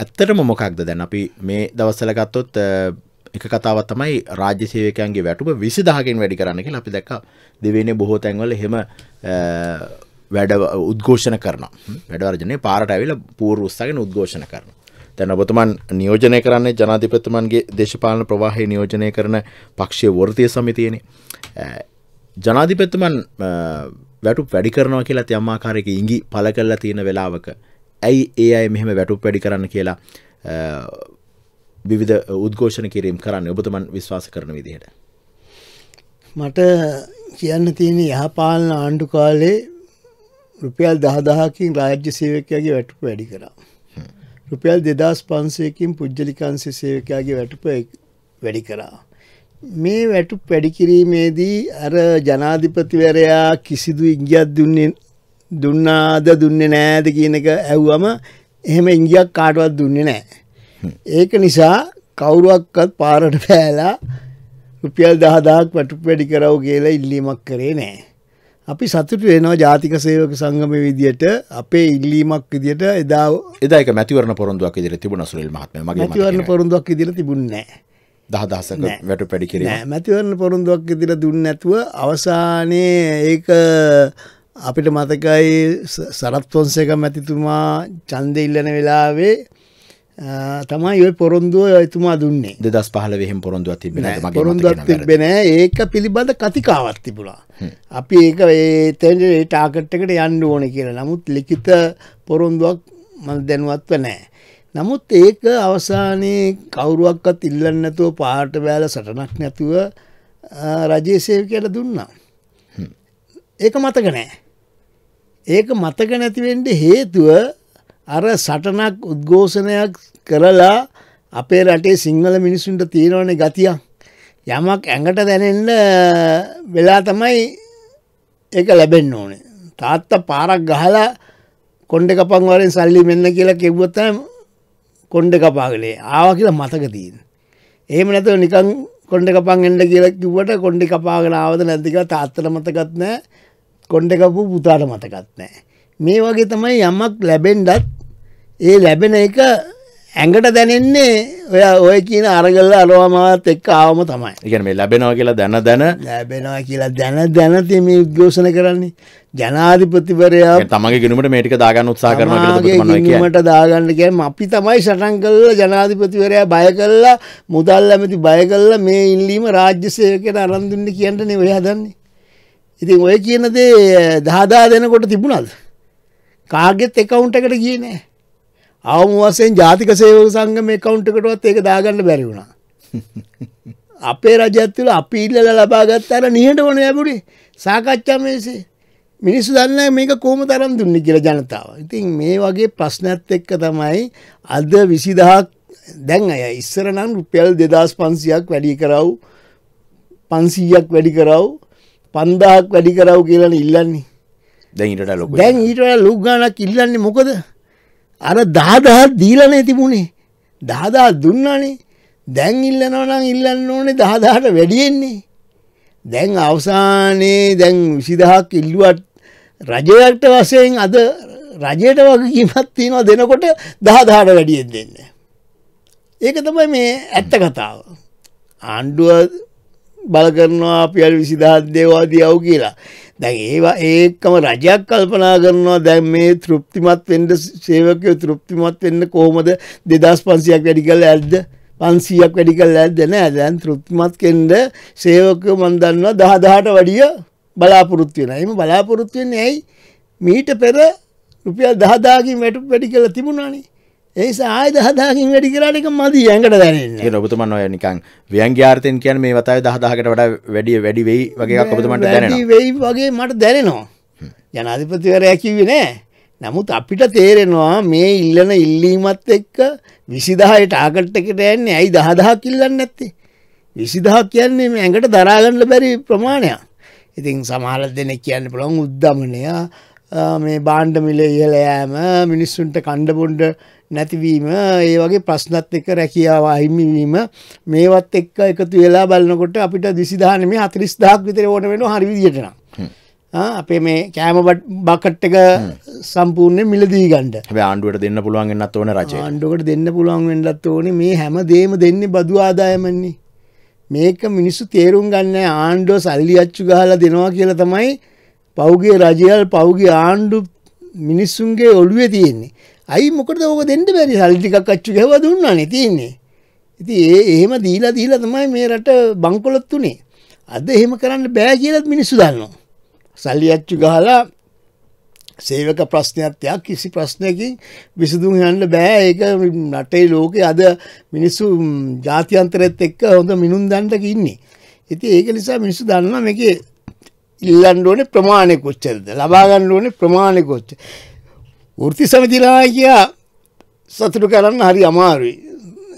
ඇත්තටම මොකක්ද දැන් අපි මේ දවස්සල ගත්තොත් එක කතාව තමයි රාජ්‍ය සේවකයන්ගේ වැටුප විසි දහකින් වැඩි කරන්න කියලා අපි දැක්ක දෙවෙනේ බොහෝ තැන්වල එහෙම වැඩ උද්ඝෝෂණ කරන වැඩවර්ජනය පාරට ඇවිල පූර් උස්සගෙන උද්ඝෝෂණ කරන තැන ඔබතුමන් නියෝජනය කරන්නේ ජනාධිපතුමන්ගේ දේශපාලන ප්‍රවාහය නියෝජනය කරන පක්ෂය වෘතිය සමිතියන ජනාධිපතුමන් වැටු වැඩි කරනවා කියලා තියම්මාකාරයක ඉංගි පල කරලා තියෙන වෙලාවක ඇයි ඒ අයි මෙහෙම වැටුප වැඩි කරන්න කියලා විවිධ උද්ඝෝෂණ කිරීම් කරන්න ඔබතුමන් විශ්වාස කරන විදිහට. මට කියන්න තියෙන යහපාලන ආණ්ඩු කාලේ රුපියල් දහදහකින් රාජ්‍ය සේවකයාගේ වැටුප වැඩි කරා. රුපියල් දෙදස් පන්සයකින් පුද්ජලිකන්සේ සේවකයාගේ වැටුප වැඩි කරා. මේ වැටුප වැඩිකිරීමේදී අර ජනාධිපතිවරයා කිසිදු ඉංගියත් දුන්නේ දුන්නාද දුන්නේ නෑද කියන එක ඇව්වම එහෙම ඉංගියක් කාටවත් දුන්නේ නෑ. ඒක නිසා කවුරුවක්වත් පාරට පෑලා රුපියල් දහදාක් පටු වැඩි කරව කියලා ඉල්ලීමක් කරේ නෑ. අපි සතුට වෙනවා ජාතික සේවක සංගම විදියට අපේ ඉල්ලීමක් විදියට එදා එදාක මැතිවරණ පොරොන්දුවක් ඉදිරියට තිබුණ සුනිල් මහත්මයා මගේ මැතිවරණ පොරොන්දුවක් ඉදිරියට තිබුණේ නැහැ දහදහසක වැටු පැඩි කිරීම නෑ මැතිවරණ පොරොන්දුවක් ඉදිරියට දුන්නේ නැතුව අවසානයේ ඒක අපිට මතකයි සරත් පොන්සේක මැතිතුමා ඡන්දෙ ඉල්ලන වෙලාවේ තමයි ඔය පොරොන්දුව ඇතුමා දුන්නේ දෙදස් පහල වෙහෙම පොරොන්දුව තිබෙන පොරොන්දුවක් තිබෙන ඒක පිළිබඳ කතිකාවත් තිබුණා අපි ඒක ඒතැන ටාකට්ටකට යන්න ඕන කියලා නමුත් ලිකිත පොරොන්දුවක් මල් දැනුවත්ව නෑ නමුත් ඒක අවසානයේ කවුරුවක්වත් ඉල්ලන්නතුව පාට බෑල සටනක් නැතුව රජේසේවකයට දුන්නා. ඒක මතක නෑ. ඒක මතක නැතිවෙන්ඩ හේතුව අර සටනක් උද්ඝෝෂණයක් කරලා අපේ රටේ සිංහල මිනිසුන්ට තියෙනවන ගතියක් යමක් ඇඟට දැනෙන්න වෙලා තමයි එක ලැබෙන්න ඕනේ තාත්ත පාරක් ගහලා කොන්්ඩ කපන් වරෙන් සල්ලි මෙන්න කියලා කෙව්වොත්තම කොන්්ඩ කපාගලේ ආව කියලා මතක තියෙන් එහෙම නැතව නිකං කොන්්ඩ කපන් එන්න කියලා කිව්වට කොන්්ඩි කපාගෙන ආවද නැතික තාත්තර මතකත් නෑ කොන්්ඩ කපු පුතාට මතකත් නෑ මේ වගේ තමයි යමක් ලැබෙන්ඩත් ඒ ලැබෙන එක ඇඟට දැනෙන්නේ ඔය ඔය කියන අරගල්ල අරවාමත් එක් ආවම තමයි ඉගන මේ ලැබෙනවා කියලා දැන දැන ලැබෙනවා කියලා දැන දැනති මේ උද්ඝෝෂණ කරන්නේ ජනාධිපතිවරයා තමගේ ගෙනුමට මේටික දාගන්න උත්සා කරනගේමට දාගන්නකම අපි තමයි සටන් කල්ල ජනාධිපතිවරයා බය කල්ලා මුදල් ඇමති බය කල්ල මේ ඉල්ලීම රාජ්‍ය සයකට අරන්දුන්න කියන්නන ඔය හදන්නේ ඉතින් ඔය කියනදේ දහදා දෙනකොට තිබුණද කාගෙත් එකවුන්ට එකට කියනෑ අවම වසයෙන් ජාතික සේවක සංගම කවුන්ටකටවත් ඒක දාගන්න බැරි වුණා. *laughs* අපේ රජත්තුල අපි ඉල්ලල ලබාගත් අර නිහට වන ඇබුඩි සාකච්ඡා මේසේ මිනිස්සු දන්න මේක කෝම තරම් දුන්න කියල ජනතාව. ඉතින් මේ වගේ ප්‍රශ්නැත් එක්ක තමයි අද විසිදහක් දැන් අය ඉස්සර නම් රුපියල් දෙදස් පන්සියක් වැඩි කරව් පන්සීයක් වැඩි කරව් පන්දාක් වැඩි කරව් කියලන ඉල්ලන්නේ දැන් ඊට ලොක දැන් ඊට ලුග්ගානක් ඉල්ලන්නේ මොකද අර දහදහත් දීලනේ තිබුණේ දහදාත් දුන්නනේ දැන් ඉල්ලනවනම් ඉල්ලන්න ඕනේ දහදාට වැඩියෙන්නේ දැන් අවසානයේ දැන් විසිදහක් ඉල්ලුවත් රජයට වශයෙන් අද රජයට වගකීමත් තියෙනවා දෙනකොට දහදාට වැඩියෙන් දෙන්න ඒක තමයි මේ ඇත්ත කතාව ආණ්ඩුව බල කරනවා අපි අර 20000 දේවාදී යව් කියලා. දැන් ඒවා ඒකම රජයක් කල්පනා කරනවා දැන් මේ තෘප්තිමත් වෙන්න සේවකයෝ තෘප්තිමත් වෙන්න කොහොමද 2500ක් වැඩි කරලා ඇද්ද? 500ක් වැඩි කරලා ඇද්ද නෑ. දැන් තෘප්තිමත් කෙන්ද සේවකයෝ මන් දන්නවා 10000ට වැඩිය බලාපොරොත්තු වෙනවා. එහෙම බලාපොරොත්තු වෙන්නේ ඇයි? මීට පෙර රුපියල් 10000කින් වැඩි කරලා තිබුණානේ. ඒස ආය දහදාකින් වැඩි කරට එක මදී ඇඟට දැනන්නේ ඔබතුමන් ඔය නිකන් ව්‍යංග්‍යාර්තයෙන් කියන මේ වතයි දහදාකට වඩා වැඩිය වැඩි වෙයි වගේ ඔබතුමට දැන වෙයි වගේ මට දැනෙනවා ජනාධිපතිවරය කිවේ නෑ නමුත් අපිට තේරෙනවා මේ ඉල්ලන ඉල්ලීමත් එක්ක විසිදාහයට ආකට්ට එකට යන්නේ ඇයි දහදහ කිල්ලන්න ඇත්තේ විසිදහක් කියන්නේ මේ ඇඟට දරාගන්න බැරි ප්‍රමාණයක් ඉතින් සමහල දෙනෙක් කියන්න පුළොන් උද්ධමනය මේ බාණ්ඩ මිල ඉහලයෑම මිනිස්සුන්ට කණ්ඩපුන්ඩ නැතිවීම ඒ වගේ ප්‍රශ්නත් එක්ක රැකියාව අහිමිවීම මේවත් එක්ක එකතු වෙලා බලනකොට අපිට දිසිදානම හතිරිස් දාක් විතර ඕන වෙන හරි විදිටන අපේ මේ කෑම බකට් එක සම්පූර්ණය මිලදී ගණ්ඩ ආණ්ඩුවට දෙන්න පුළුවන්ගන්නත් ඕන රජ ආණ්ඩුවට දෙන්න පුළුවන් වෙන්නත් ඕන මේ හැම දේම දෙන්න බදු ආදායමන්නේ මේක මිනිස්සු තේරුම් ගන්න ආණ්ඩුව සල්ලි අච්චු ගහලා දෙනවා කියලා තමයි පෞගේ රජයල් පෞගේ ආණ්ඩු මිනිස්සුන්ගේ ඔළුවේ තියෙන්නේ අයි මොකට ඕක දෙන්න බැරි සල්ටිකක් අච්චු ගැව දුන්නා නැතින්නේ ඉති ඒ එහෙම දීලා දීලා තමයි මේ රට බංකොලොත් වනේ අද එහෙම කරන්න බෑ කියලත් මිනිස්සු දන්නවා සල්ලි අච්චු ගහලා සේවක ප්‍රශ්නයක්ත්යක් කිසි ප්‍රශ්නයකින් විසඳුම් යන්න බෑ ඒක නටේ ලෝකෙ අද මිනිස්සු ජාතියන්තරෙත් එක්ක හොඳ මිනුම් දන්ට ඉන්නේ. ඉති ඒක නිසා මිනිස්සු දන්නවා මේක ඉල්ලන්ඩ ඕනේ ප්‍රමාණය කොච්චරද ලබාගන්න ඕනේ ප්‍රමාණය කොච්ච ෘති සමතිලා කියා සතුටු කරන්න හරි අමාරුයි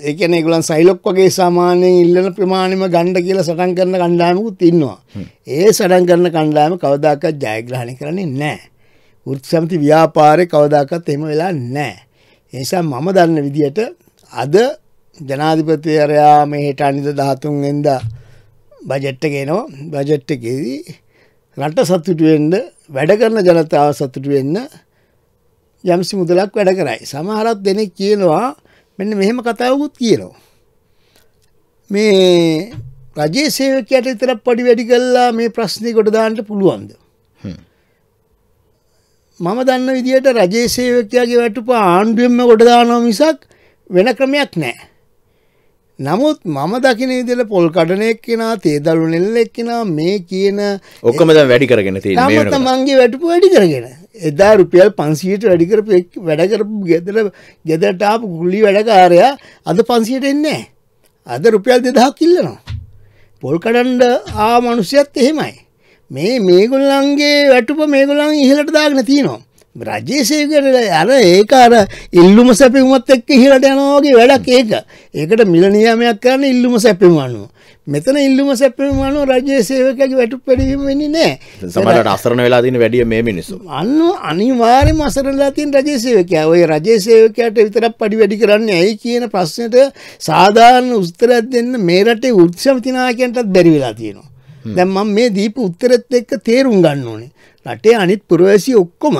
ඒකන ගුලන් සයිලොක් වගේ සාමානයෙන් ඉල්ලන ප්‍රමාණම ගණ්ඩ කියලා සටන් කරන කණ්ඩායමකුත් ඉන්නවා ඒ සටන් කරන කණ්ඩායම කවදාකත් ජයග්‍රහණය කරන්නේ නෑ ෘත්සමති ව්‍යාපාරය කවදාකත් එහෙම වෙලා නෑ එනිසා මම දන්න විදියට අද ජනාධිපතිවරයා මෙහෙට අනිද දහතුන් එද බජට්ට ගේනවා බජට්ටකේදී රට සතුටුවෙන්ඩ වැඩ කරන ජනතාව සතුටුවෙන්න යම්සි මුදලක් වැඩ කරයි. සමහරක් දෙනෙක් කියනවා මෙන්න මෙහෙම කතාවකුත් කියනවා. මේ රජයේ සේවකයට විතරක් පඩි වැඩි කළා මේ ප්‍රශ්නේ කොට දාන්න පුළුවන්ද? මම දන්න විදිහට රජයේ සේවකයාගේ වැටුප ආණ්ඩුවෙන්ම කොට දානවා මිසක් වෙන ක්‍රමයක් නැහැ. නමුත් මම දකින විදිහට පොල් කඩනෙක් කෙනා තේදළු නෙල්ලෙක් කෙනා මේ කියන ඔක්කොම දැන් වැඩි කරගෙන තියෙනවා. මගේ වැටුප වැඩි කරගෙන. එදා රුපියල් පන්සියට වැඩිකර වැඩකරපු ගෙදර ගෙදටාපු ගුල්ලි වැඩකාරයා අද පන්සියට එන්නේ අද රුපියල් දෙදහක් කිල්ලනවා. පොල් කඩන්ඩ ආ මනුෂ්‍යයත් එහෙමයි. මේ මේගොල්ලන්ගේ වැටුප මේගොලන් ඉහලට දාගෙන තියනවා. රජයේ සේවකයට අර ඒක අර ඉල්ලුම සැපෙමුවත් එක්ක ඉහළට යනවා වගේ වැඩක් ඒක. ඒකට මිල නියාමයක් කරන්න ඉල්ලුම සැපෙම අනුව. මෙතන ඉල්ලුම සැපෙම අනුව රජයේ සේවකයාගේ වැටුප් වැඩිවීම වෙන්නේ නැහැ. සමහරවිට අසරණ වෙලා තියෙන වැඩිය මේ මිනිස්සු. අන්න අනිවාර්යයෙන්ම අසරණලා තියෙන රජයේ සේවකයා. ওই රජයේ සේවකයාට විතරක් පඩි වැඩි කරන්නේ ඇයි කියන ප්‍රශ්නෙට සාධාරණ උත්තරයක් දෙන්න මේ රටේ උත්සවති නායකයන්ටත් බැරි වෙලා තියෙනවා. දැන් මම මේ දීපු උත්තරෙත් එක්ක තේරුම් ගන්න ඕනේ. රටේ අනිත් පුරවැසියෝ ඔක්කොම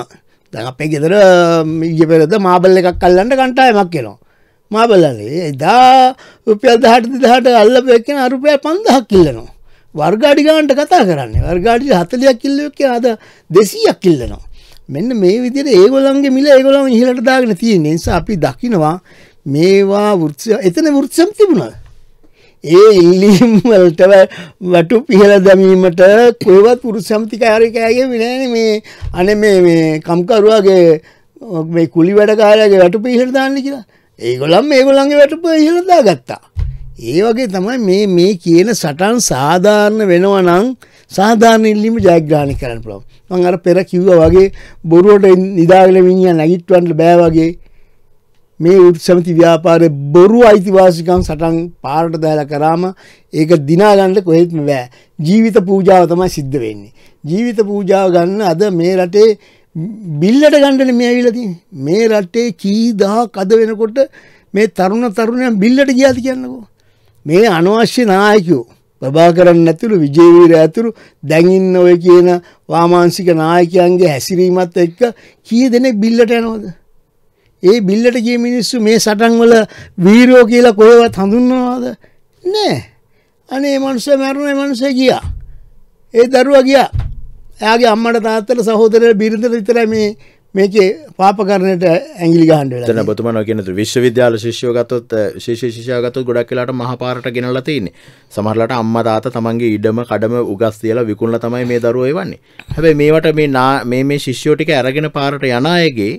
දැන් අපේ ගෙදර ඊජපෙරද මාබල් එකක් කල්ලන්න කණ්ටායමක් කෙනවා. මාබල්ලන්නේ එදා රුපියල් දහට දහට අල්ලපයක්ෙන අරුපය පන්දහක් කිල්ලනවා. වර්ගාඩි ගාන්ට කතා කරන්න වර්ගාඩි හතලයක් කිල්ලෝක අද දෙසීයක් කිල්ලනවා. මෙන්න මේ විදිර ඒගොලන්ගේ මිල ඒගොලම ඉහලට දාගෙන තියෙන නිසා අපි දකිනවා මේවා වෘත්ෂ එතන වෘත්ෂම් තිබුණා ඒ ඉල්ලීම් වලට වැටු පිහල දැමීමට කොහෙවත් පුරුෂ සම්තිකාරකයාගේ විනෑනේ මේ අනේ මේ මේ කම්කරුවාගේ මේ කුලි වැඩකාරයාගේ වැටු පිහල දාන්න කියලා. ඒගොල්ලන් මේගොල්ලන්ගේ වැටු පිහල දාගත්තා. ඒ වගේ තමයි මේ මේ කියන සටන් සාධාරණ වෙනවා නම් සාධාරණ ඉල්ලීම ජයග්‍රහණය කරන්න පුළුවන්. මම අර පෙර කිව්වා වගේ බොරුවට නිදාගෙන මිනිහා නැගිටවන්න බෑ වගේ මේ උත්සමති ව්‍යාපාරය බොරු අයිතිවාසිකම් සටන් පාරට දැල කරාම ඒක දිනාගන්න කොහෙත්ම බෑ. ජීවිත පූජාව තමයි සිද්ධ වෙන්නේ. ජීවිත පූජාව ගන්න අද මේ රටේ බිල්ලට ගණ්ඩන මේ ඇවිලති මේ රටේ චීදහා කද වෙනකොට මේ තරුණ තරුණයන් බිල්ලට ගියාති කියන්නකෝ. මේ අනවශ්‍ය නායකෝ. ප්‍රභා කරන්න ඇතුළු විජේවීර ඇතුරු දැඟින්න ඔය කියන වාමාන්සික නායකයන්ගේ හැසිරීමත් එක්ක කී දෙනෙක් බිල්ලට යනවද. ඒ බිල්ලට ගිය මිනිස්සු මේ සටන් වල වීරෝ කියලා කොහෙවත් හඳුන්වනවද? නෑ. අනේ මනුස්සයා මැරුණේ මනුස්සයා ගියා. ඒ දරුවා ගියා. එයාගේ අම්මට තාත්තට සහෝදරට බිරිඳට විතරයි මේ මේකේ පාපකරණයට ඇඟිලි ගහන්න වෙලා. දැන් ඔබතුමානවා කියන තුරු විශ්වවිද්‍යාල ශිෂ්‍යයෝ ගත්තොත් ශිෂ්‍ය ශිෂ්‍යයා ගත්තොත් ගොඩක් වෙලාට මහා පාරට ගෙනල්ලා තියෙන්නේ. සමහරලාට අම්මා තාත්තා තමන්ගේ ඉඩම කඩම උගස් තියලා විකුණලා තමයි මේ දරුවෝ එවන්නේ. හැබැයි මේවට මේ මේ මේ ශිෂ්‍යෝ ටික අරගෙන පාරට යන අයගේ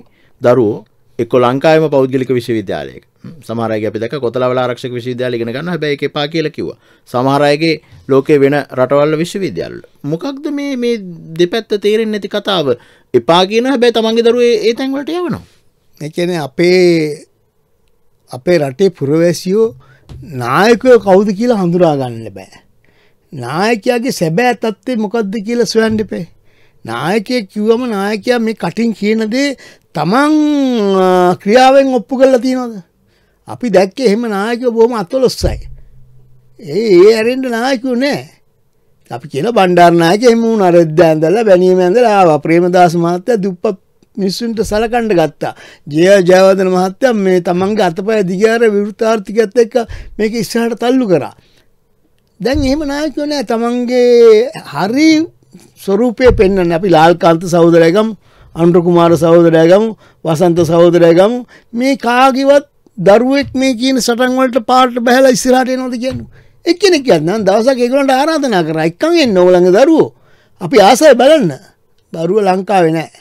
දරුවෝ එක්ක ලංකාවම පෞද්ගලික විශ්වවිද්‍යාලයක සමහරයි අපි දැක කොතලවල ආරක්ෂක විශ්වවිද්‍යාලය ඉගෙන ගන්න හැබැයි ඒක එපා කියලා කිව්වා. සමහර අයගේ ලෝකේ වෙන රටවල විශ්වවිද්‍යාලවල. මොකක්ද මේ මේ දෙපැත්ත තේරෙන්නේ නැති කතාව? එපා කියන හැබැයි තමන්ගේ දරුවෝ ඒ තැන් වලට යවනවා. ඒ කියන්නේ අපේ අපේ රටේ පුරවැසියෝ නායකයෝ කවුද කියලා හඳුනා ගන්න බෑ. නායකයාගේ සැබෑ තත්ත්වය මොකද්ද කියලා සොයන්න එපේ. නායකය කිව්වම නායකයා මේ කටින් කියන දේ තමන් ක්‍රියාවෙන් ඔප්පු කරලා තියෙනවද අපි දැක්ක එහෙම නායකව බොහොම අතලොස්සයි ඒ ඒ ඇරෙන්ට නායකයෝ නෑ අපි කියන බණ්ඩාරනායක එම වුණ අරද්ද ඇඳලා බැනීම ඇඳලා ආවා ප්‍රේමදාස මහත්තයා දුප්පත් මිනිස්සුන්ට සලකන්න ගත්තා. ජය ජයවර්ධන මහත්තයා මේ තමන්ගේ අතපය දිගාර විරුද්ධාර්ථිකයත් එක්ක මේක ඉස්සරහට තල්ලු කරා. දැන් එහෙම නායකයෝ නෑ තමන්ගේ හරි ස්වරූපය පෙන්න්න අපි ලාල්කාන්ත සෞදරයගම් අන්ඩුකුමාර සහෝදරයගම් වසන්ත සහෝදරයගම් මේ කාගිවත් දරුවෙක් මේ කියන සටන්වලට පාට බැහල ස්රට නොද කියන්න එක්කෙන කියන්න දවසක් ඒකලට ආරාධනා කර එක්කන් එන්න ඕලඟ දරුවෝ අපි ආසය බලන්න දරුව ලංකාවෙනෑ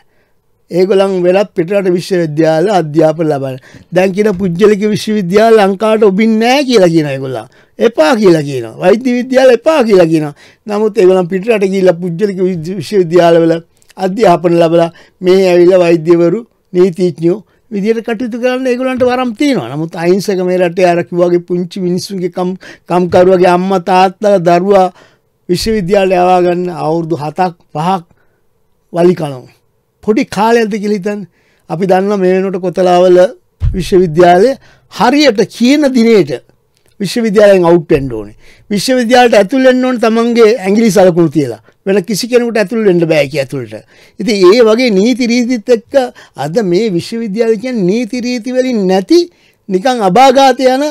ඒගොලන් වෙලත් පිටට විශ්වවිද්‍යාල අධ්‍යාපන ලබන දැන් කියන පුද්ගලික විශ්වවිද්‍යාල ලංකාට ඔබින් නෑ කියලා කියන ඒගොල්ලා එපා කියලා කියන වෛද්‍ය විද්‍යාල එපා කියලා කියන නමුත් ඒගොලන් පිටට ගිහිල්ලා පුද්ගලික විශ්වවිද්‍යාලවල අධ්‍යාපන ලැබලා මේ ඇවිල්ලා වෛද්‍යවරු නීතිඥයෝ විදියට කටයුතු කරන්න ඒගොල්ලන්ට වරම් තියෙනවා. නමුත් අහිංසක මේ රටේ අර කිව්වාගේ පුංචි මිනිස්සුන්ගේ කම් කම්කරුවාගේ අම්මා තාත්තා දරුවා විශ්වවිද්‍යාලය යවා ගන්න අවුරුදු 7ක් 5ක් වලි කනවා. පොඩි කාලයක්ද කිලිතන් අපි දන්න මේනොට කොතලාවල විශ්වවිද්‍යාලය හරියට කියන දිනයට විශ්වවිද්‍යාලයෙන් අවුට්ෙන්ඩ ඕනේ විශ්වවිද්‍යාලට ඇතුළෙන්න්න ඕන තමන්ගේ ඇගිලි සලකුණු තියලා වෙන කිසි කෙනෙකුට ඇතුළ එඩ බෑක ඇතුළට ඉති ඒ වගේ නීතිරීතිත් එක්ක අද මේ විශ්වවිද්‍යාලකයන් නීතිරීතිවලින් නැති නිකං අභාගාත යන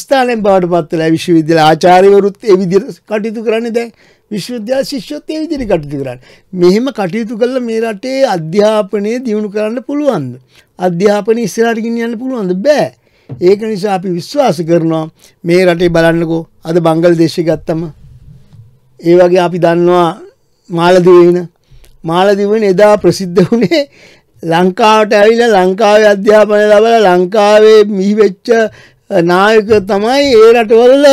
ස්ථානෙන් බවට පත්වලා විශ්වවිද්‍යාල ආචාර්යවරුත් ඒ විදිහට කටයුතු කරන්නේ දැන් විශ්වවිද්‍යාල ශිෂ්‍යයොත් ඒ විදිහට කටයුතු කරන්නේ. මෙහෙම කටයුතු කළා මේ රටේ අධ්‍යාපනය දියුණු කරන්න පුළුවන්ද? අධ්‍යාපනය ඉස්සරහට ගෙනියන්න පුළුවන්ද? බෑ. ඒක නිසා අපි විශ්වාස කරනවා මේ රටේ බලන්නකෝ අද බංගලදේශය ගත්තම ඒ වගේ අපි දන්නවා මාලදිවයින මාලදිවයින එදා ප්‍රසිද්ධ වුණේ ලංකාවට ඇවිල්ලා ලංකාවේ අධ්‍යාපනය ලැබලා ලංකාවේ මිහිවෙච්ච නායක තමයි ඒ රටවල්ල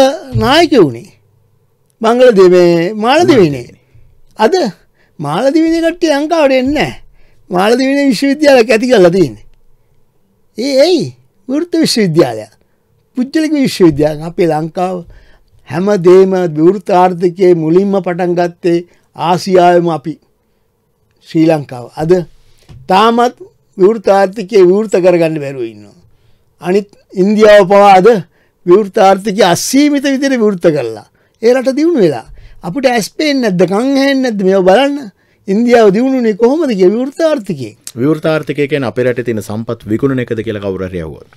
නායක වුණේ බංගලදේ මාලදිවිනේ අද මාලදිවින කට්ටි ලංකාවට එන්න මාලදිවින විශ්වවිද්‍යාල ඇති කරලා තියන්නේ ඒ ඇයි වෘත්ත විශ්වවිද්‍යාලය පුද්ජලික විශ්වවිද්‍යාල අපේ ලංකාව හැම දේම විවෘත ආර්ථිකයේ මුලින්ම පටන් ගත්තේ ආසියායම අපි ශ්‍රී ලංකාව අද තාමත් විවෘත ආර්ථිකයේ විවෘත කරගන්න බැරුව ඉන්නවා අනිත් ඉන්දියාව පවාද විවෘත ආර්ථිකය අස්සීමිත විදිර විවෘත කරලා. ඒරට දියුණු වෙලා. අපිට ඇස්පේෙන් නැද්ද කංහෙන් නැද මෙ බලන්න ඉන්දියාව දියුණුනේ කොහොමද කිය විවෘත ආර්ථිකය විවෘතාර්ථකයකෙන් අපිරට තින සම්පත් විකුණ එකද කියලා කවුරයවුවත්.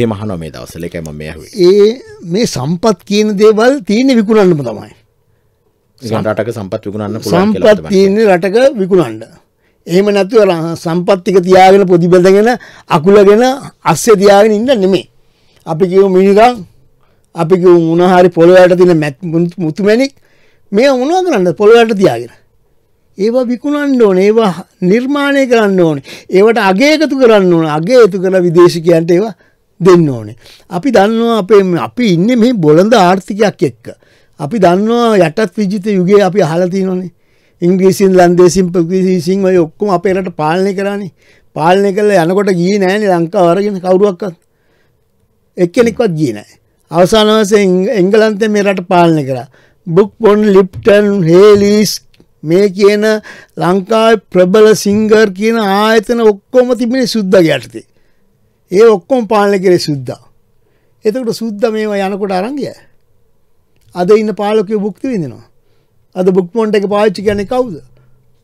ඒ මහන මේ දවසල එකම මෙහ ඒ මේ සම්පත් කියන දේවල් තියනෙ විකුණන්නම තමයි. රටක සම්පත් විකුණන්න සම්පත් තියන්නේ රටක විකුණන්ඩ. එහෙම නැතුව සම්පත්තික තියාගෙන පොදි බැඳගෙන අකුලගෙන අස්සේ තියාගෙන ඉන්න නෙමෙයි. අපි කියමු මිනිකන් අපි කියමු උණහරි පොළොවට තියෙන මුතුමැණික් මේ මොනවා කරන්නද පොළොවට තියාගෙන. ඒවා විකුණන්න ඕනේ ඒවා නිර්මාණය කරන්න ඕනේ ඒවට අගේ එකතු කරන්න ඕනේ අගේ එකතු කරලා විදේශිකයන්ට ඒවා දෙන්න ඕනේ. අපි දන්නවා අපේ අපි ඉන්නේ මේ බොළඳ ආර්ථිකයක් එක්ක. අපි දන්නවා යටත් විජිත යුගයේ අපි අහලා තියෙනවානේ. ඉංග්‍රීසින් ලන්දේසින් ප්‍රග්‍රීසින් ඔය ඔක්කොම අපේ රට පාලනය කරානේ. පාලනය කළා යනකොට ගියේ නෑනේ ලංකාව අරගෙන කවුරුවක්වත්. එක්කෙනෙක්වත් ගියේ නෑ. අවසාන වශයෙන් එංගලන්තේ මේ රට පාලනය කරා. බුක්පොන් ලිප්ටන් හේලිස් මේ කියන ලංකාවේ ප්‍රබල සිංගර් කියන ආයතන ඔක්කොම තිබුණේ සුද්දාගේ යටතේ. ඒ ඔක්කොම පාලනය කරේ සුද්දා. එතකොට සුද්දා මේවා යනකොට අරන් ගියා. අද ඉන්න පාලකයෝ භුක්ති විඳිනවා. අද බුක්මොන්ට එක පාච්චි ගැන කවුද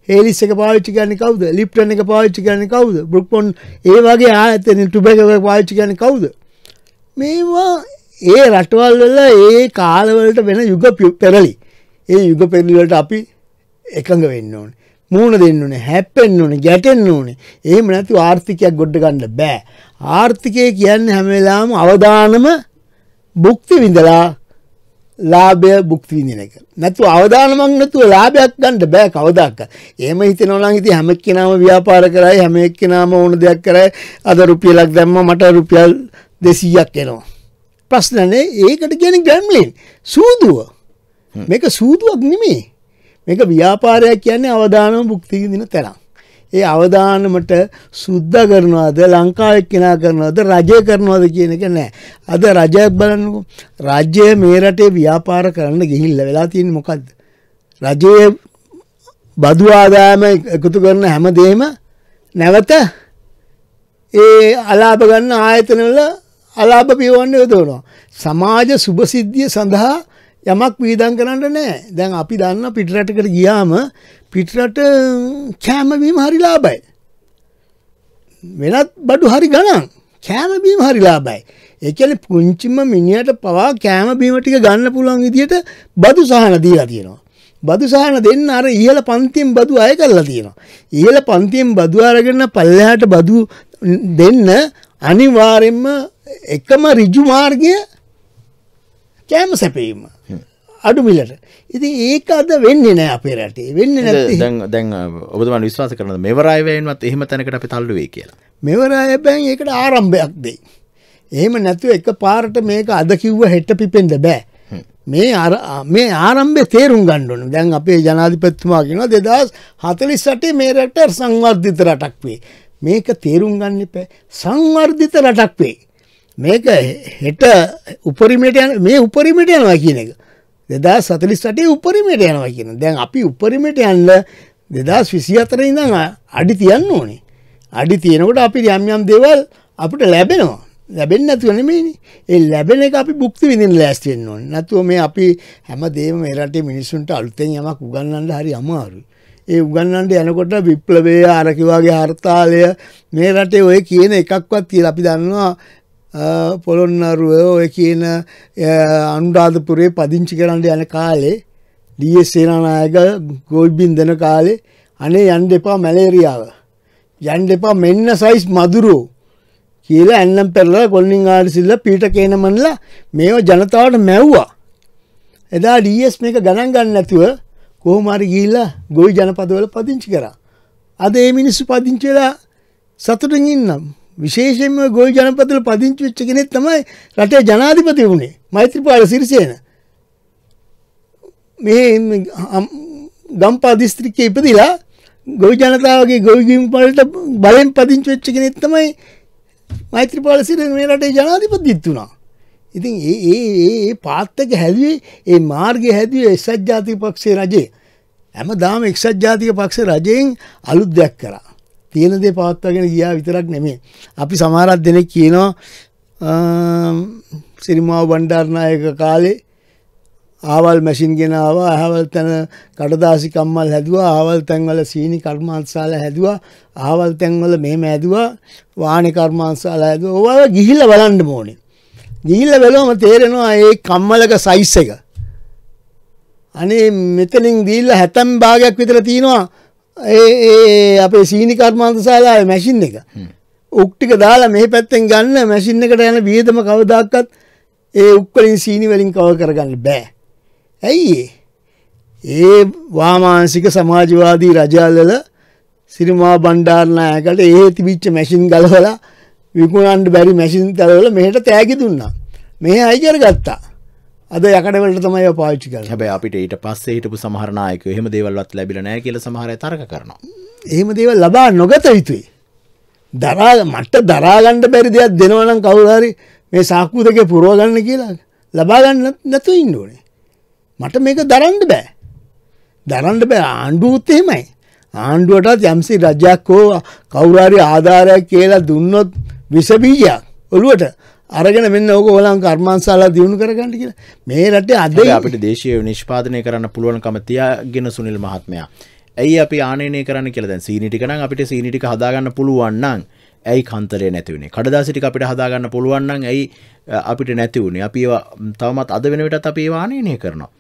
හෙලිස් එක පාච්චි ගැන කවුද ලිප්ටන එක පාච්චි ගැන කවුද බුක්මොන් ඒ වගේ ආතන ටුබැක පාච්චි ගැන කවුද මේවා ඒ රටවල් වෙල ඒ කාලවලට වෙන යුග පෙරලි ඒ යුග පෙරලිවලට අපි එකඟ වෙන්න ඕන මූුණ දෙන්න ඕනේ හැපෙන්න්න ඕනේ ගැටෙන්න්න ඕනේ ඒම නැති ආර්ථිකයක් ගොඩ්ඩ ගන්න බෑ ආර්ථිකය කියන්න හැමවෙලාම අවධානම බුක්ති විඳලා ලාභය බුක්ති විඳින එක. නැතු අවදානමක් නැතුව ලාභයක් ගන්න බෑ කවදාක. එහෙම හිතනවා නම් ඉතින් හැම එක්කෙනාම ව්‍යාපාර කරයි හැම එක්කෙනාම ඕන දෙයක් කරයි අද රුපියලක් දැම්ම මට රුපියල් 200ක් එනවා. ප්‍රශ්නනේ ඒකට කියන්නේ ග්‍රැම්ලින් සූදුව. මේක සූදුවක් නෙමෙයි. මේක ව්‍යාපාරයක් කියන්නේ අවදානම බුක්ති විඳින තැනක්. ඒ අවධානමට සුද්ධ කරනවාද ලංකාව එක්කෙනා කරනවාද රජය කරනවාද කියන එක නෑ. අද රජයක් බලන්නකෝ. රජය මේ රටේ ව්‍යාපාර කරන්න ගිහිල්ලා වෙලා තියෙන්නේ මොකද්ද? රජයේ බදු ආදායම එකතු කරන හැමදේම නැවත ඒ අලාභ ගන්න ආයතනවල අලාභ පියවන්න යොදවනවා. සමාජ සුභසිද්ධිය සඳහා යමක් වීදම් කරන්න නෑ. දැන් අපි දන්න පිටරටකට ගියාම පිටරට කෑමබීම හරි ලාබයි. වෙනත් බඩු හරි ගණන් කෑමබීම හරි ලාබයි. එකල පුංචිම මිනිියට පවා කෑමබීම ටික ගන්න පුළුවන් විදියට බදු සහන දීලා තියෙනවා. බදු සහන දෙන්න අර ඉහල පන්තියෙන් බදු අය කරලා තියෙනවා. ඉහල පන්තියෙන් බදු අරගන්න පල්ලහට බදු දෙන්න අනිවාරෙන්ම එකම රිජු මාර්ගය කෑම සැපීම. අඩු මිලට ඉති ඒක අද වෙන්න නෑ අපේ රටේ වෙන්න නැ දැන් ඔබතුම විශවාස කරන මෙවරයිවයෙන්වත් එහෙම තැනකට අපි තල්ලුවේ කියලා මෙවරය බැන් ඒකට ආරම්භයක් දෙයි එහෙම නැතුව එක පාරට මේක අද කිව්ව හෙට්ට පිපෙන්ද බෑ මේ මේ ආරම්භය තේරුම් ගණ්ඩුවන දැන් අපේ ජනාධිපත්තුමා කියෙන දෙදස් හතලිස් සටේ මේ රට සංවර්ධිත රටක් වේ මේක තේරුම් ගන්න පැ සංවර්ධිත රටක් වේ මේක හෙට උපරිමට යන මේ උපරිමට යනවා කියන එක දෙදා සතලිස් සටේ උපරිමයට යනවා කියන දැන් අපි උපරිමට යන්ල දෙදස් විසි අතර ඉඳං අඩි තියන්න ඕනේ අඩි තියෙනකොට අපි යම්යම් දෙවල් අපට ලැබෙනවා ලැබෙන් නැතුවනමනි ඒ ලැබෙන එක අපි බුක්ති විඳින් ලෑස්තිෙන්න්න ඕන නැතුව මේ අපි හැම දේම රටේ මිනිස්සුන්ට අලුතෙන් යමක් උගන්නන්න හරි අමාරු ඒ උගන්නන්ට යනකොට විප්ලවේ ආරකිවාගේ හර්තාලය මේ රටේ ඔය කියන එකක්වත් තිය අපි දන්නවා පොළොන්නරුව ඔය කියන අනුරාධපුරේ පදිංචි කරන්න යන කාලේ ඩියස් සේනානායක ගෝල්බින් දෙන කාලේ අනේ යන්න එපා මැලේරියාව. යන්න එපා මෙන්න සයිස් මදුරෝ කියලා ඇන්නම් පෙරලා කොල්ලින් ආඩසිල්ල පීට කේනමනලා මේව ජනතාවට මැව්වා. එදා ඩස් මේක ගණන් ගන්න නැතුව කොහොමරි ගිහිල්ලා ගොවි ජනපදවල පදිංචි කරා. අද ඒ මිනිස්සු පදිංචිලා සතුටින් ඉන්නම්. විශේෂයෙන්ම ගොවි ජනපදවල පදිංචි වෙච්ච කෙනෙක් තමයි රටේ ජනාධිපති වුණේ මෛත්‍රීපාල සිරිසේන. මේ ගම්පා දිස්ත්‍රික්කයේ ඉපදිලා ගොවි ජනතාවගේ ගොවි ගිම්පලට බලෙන් පදිංචි වෙච්ච කෙනෙක් තමයි මෛත්‍රීපාල සිරිසේන මේ රටේ ජනාධිපතිත් වුණා. ඉතින් ඒ ඒ ඒ පාත්තක හැදුවේ ඒ මාර්ගය හැදුවේ එක්සත් ජාතික පක්ෂයේ රජය. හැමදාම එක්සත් ජාතික පක්ෂ රජයෙන් අලුත් දෙයක් කරා. තියෙන දේ පවත්වාගෙන ගියා විතරක් නෙමේ. අපි සමහරක් දෙනෙක් කියනවා සිරිමාව බණ්ඩාරනායක කාලේ ආවල් මැසින් ගෙනවා අහවල් තැන කඩදාසි කම්මල් හැදුවා ආවල් තැන්වල සීනි කර්මාන්තශාල හැදුවා ආවල් තැන්වල මෙහෙම හැදුවා වාණි කර්මාන්තශාල හැදුවා ඔයාලා ගිහිල්ලා බලන්න ඕනේ ගිහිල්ලා බලවම තේරෙනවා ඒ කම්මලක සයිස් එක අනේ මෙතනින් දීලා හැතැම් භාගයක් විතර තියෙනවා ඒ අපේ සීනි කර්මාන්ත ශාලාවේ මැෂින් එක උක්ටික දාලා මේ පැත්තෙන් ගන්න මැසින් එකට යන වියදම කවදක්කත් ඒ උක්වලින් සීනි වලින් කව කරගන්න බෑ. ඇයි ඒ වාමාන්සික සමාජවාදී රජාලල සිරිමා බණ්ඩාරනායකට ඒ තිබිච්ච මැසින් ගලවලා විකුණන්ඩ බැරි මැසින් තලවල මෙහට තෑගි දුන්නා. මේ අයිකර ගත්තා. අද යකඩවලට තමයි පාච්චි කර හැබැ අපිට ඊට පස්සේ හිටපු සමහරණයක එහෙම දේවල්වත් ලැබිල නෑ කියල සමහර තරක කරනවා. එහෙම දේව ලබා නොගත යුතුයි. දරා මට්ට දරාගණ්ඩ බැරි දෙයක් දෙනවනම් කවුරහරි මේ සාක්කූ දෙක පුරෝගන්න කියලා ලබාගන්න නැතු ඉන්ඩෝනේ. මට මේක දරන්න බෑ. දරන්ඩ බෑ ආණ්ඩුවත් එහෙමයි. ආණ්ඩුවටත් යම්සි රජයක් හෝ කවුරාරි ආධාරයක් කියලා දුන්නොත් විසබීජයක් ඔළුවට අරගෙන මෙන්න ඕක ඔලන් කර්මාන්සාලා දියුණු කරගන්න කියලා මේ රටේ අද අපිට දේශය නිෂ්පාදනය කරන්න පුළුවන්කම තියාගෙන සුනිල් මහත්මයා ඇයි අපි ආනයනය කරන්න කියලද සීනිටිකන අපිට සීනිටික හදාගන්න පුළුවන්නන් ඇයි කන්තරේ නැතිවුණේ කඩදාසිටික අපිට හදාගන්න පුළුවන්නන් ඇයි අපිට නැතිවුණේ අපි තවමත් අද වෙනවිටත් අපි වානයනය කරනවා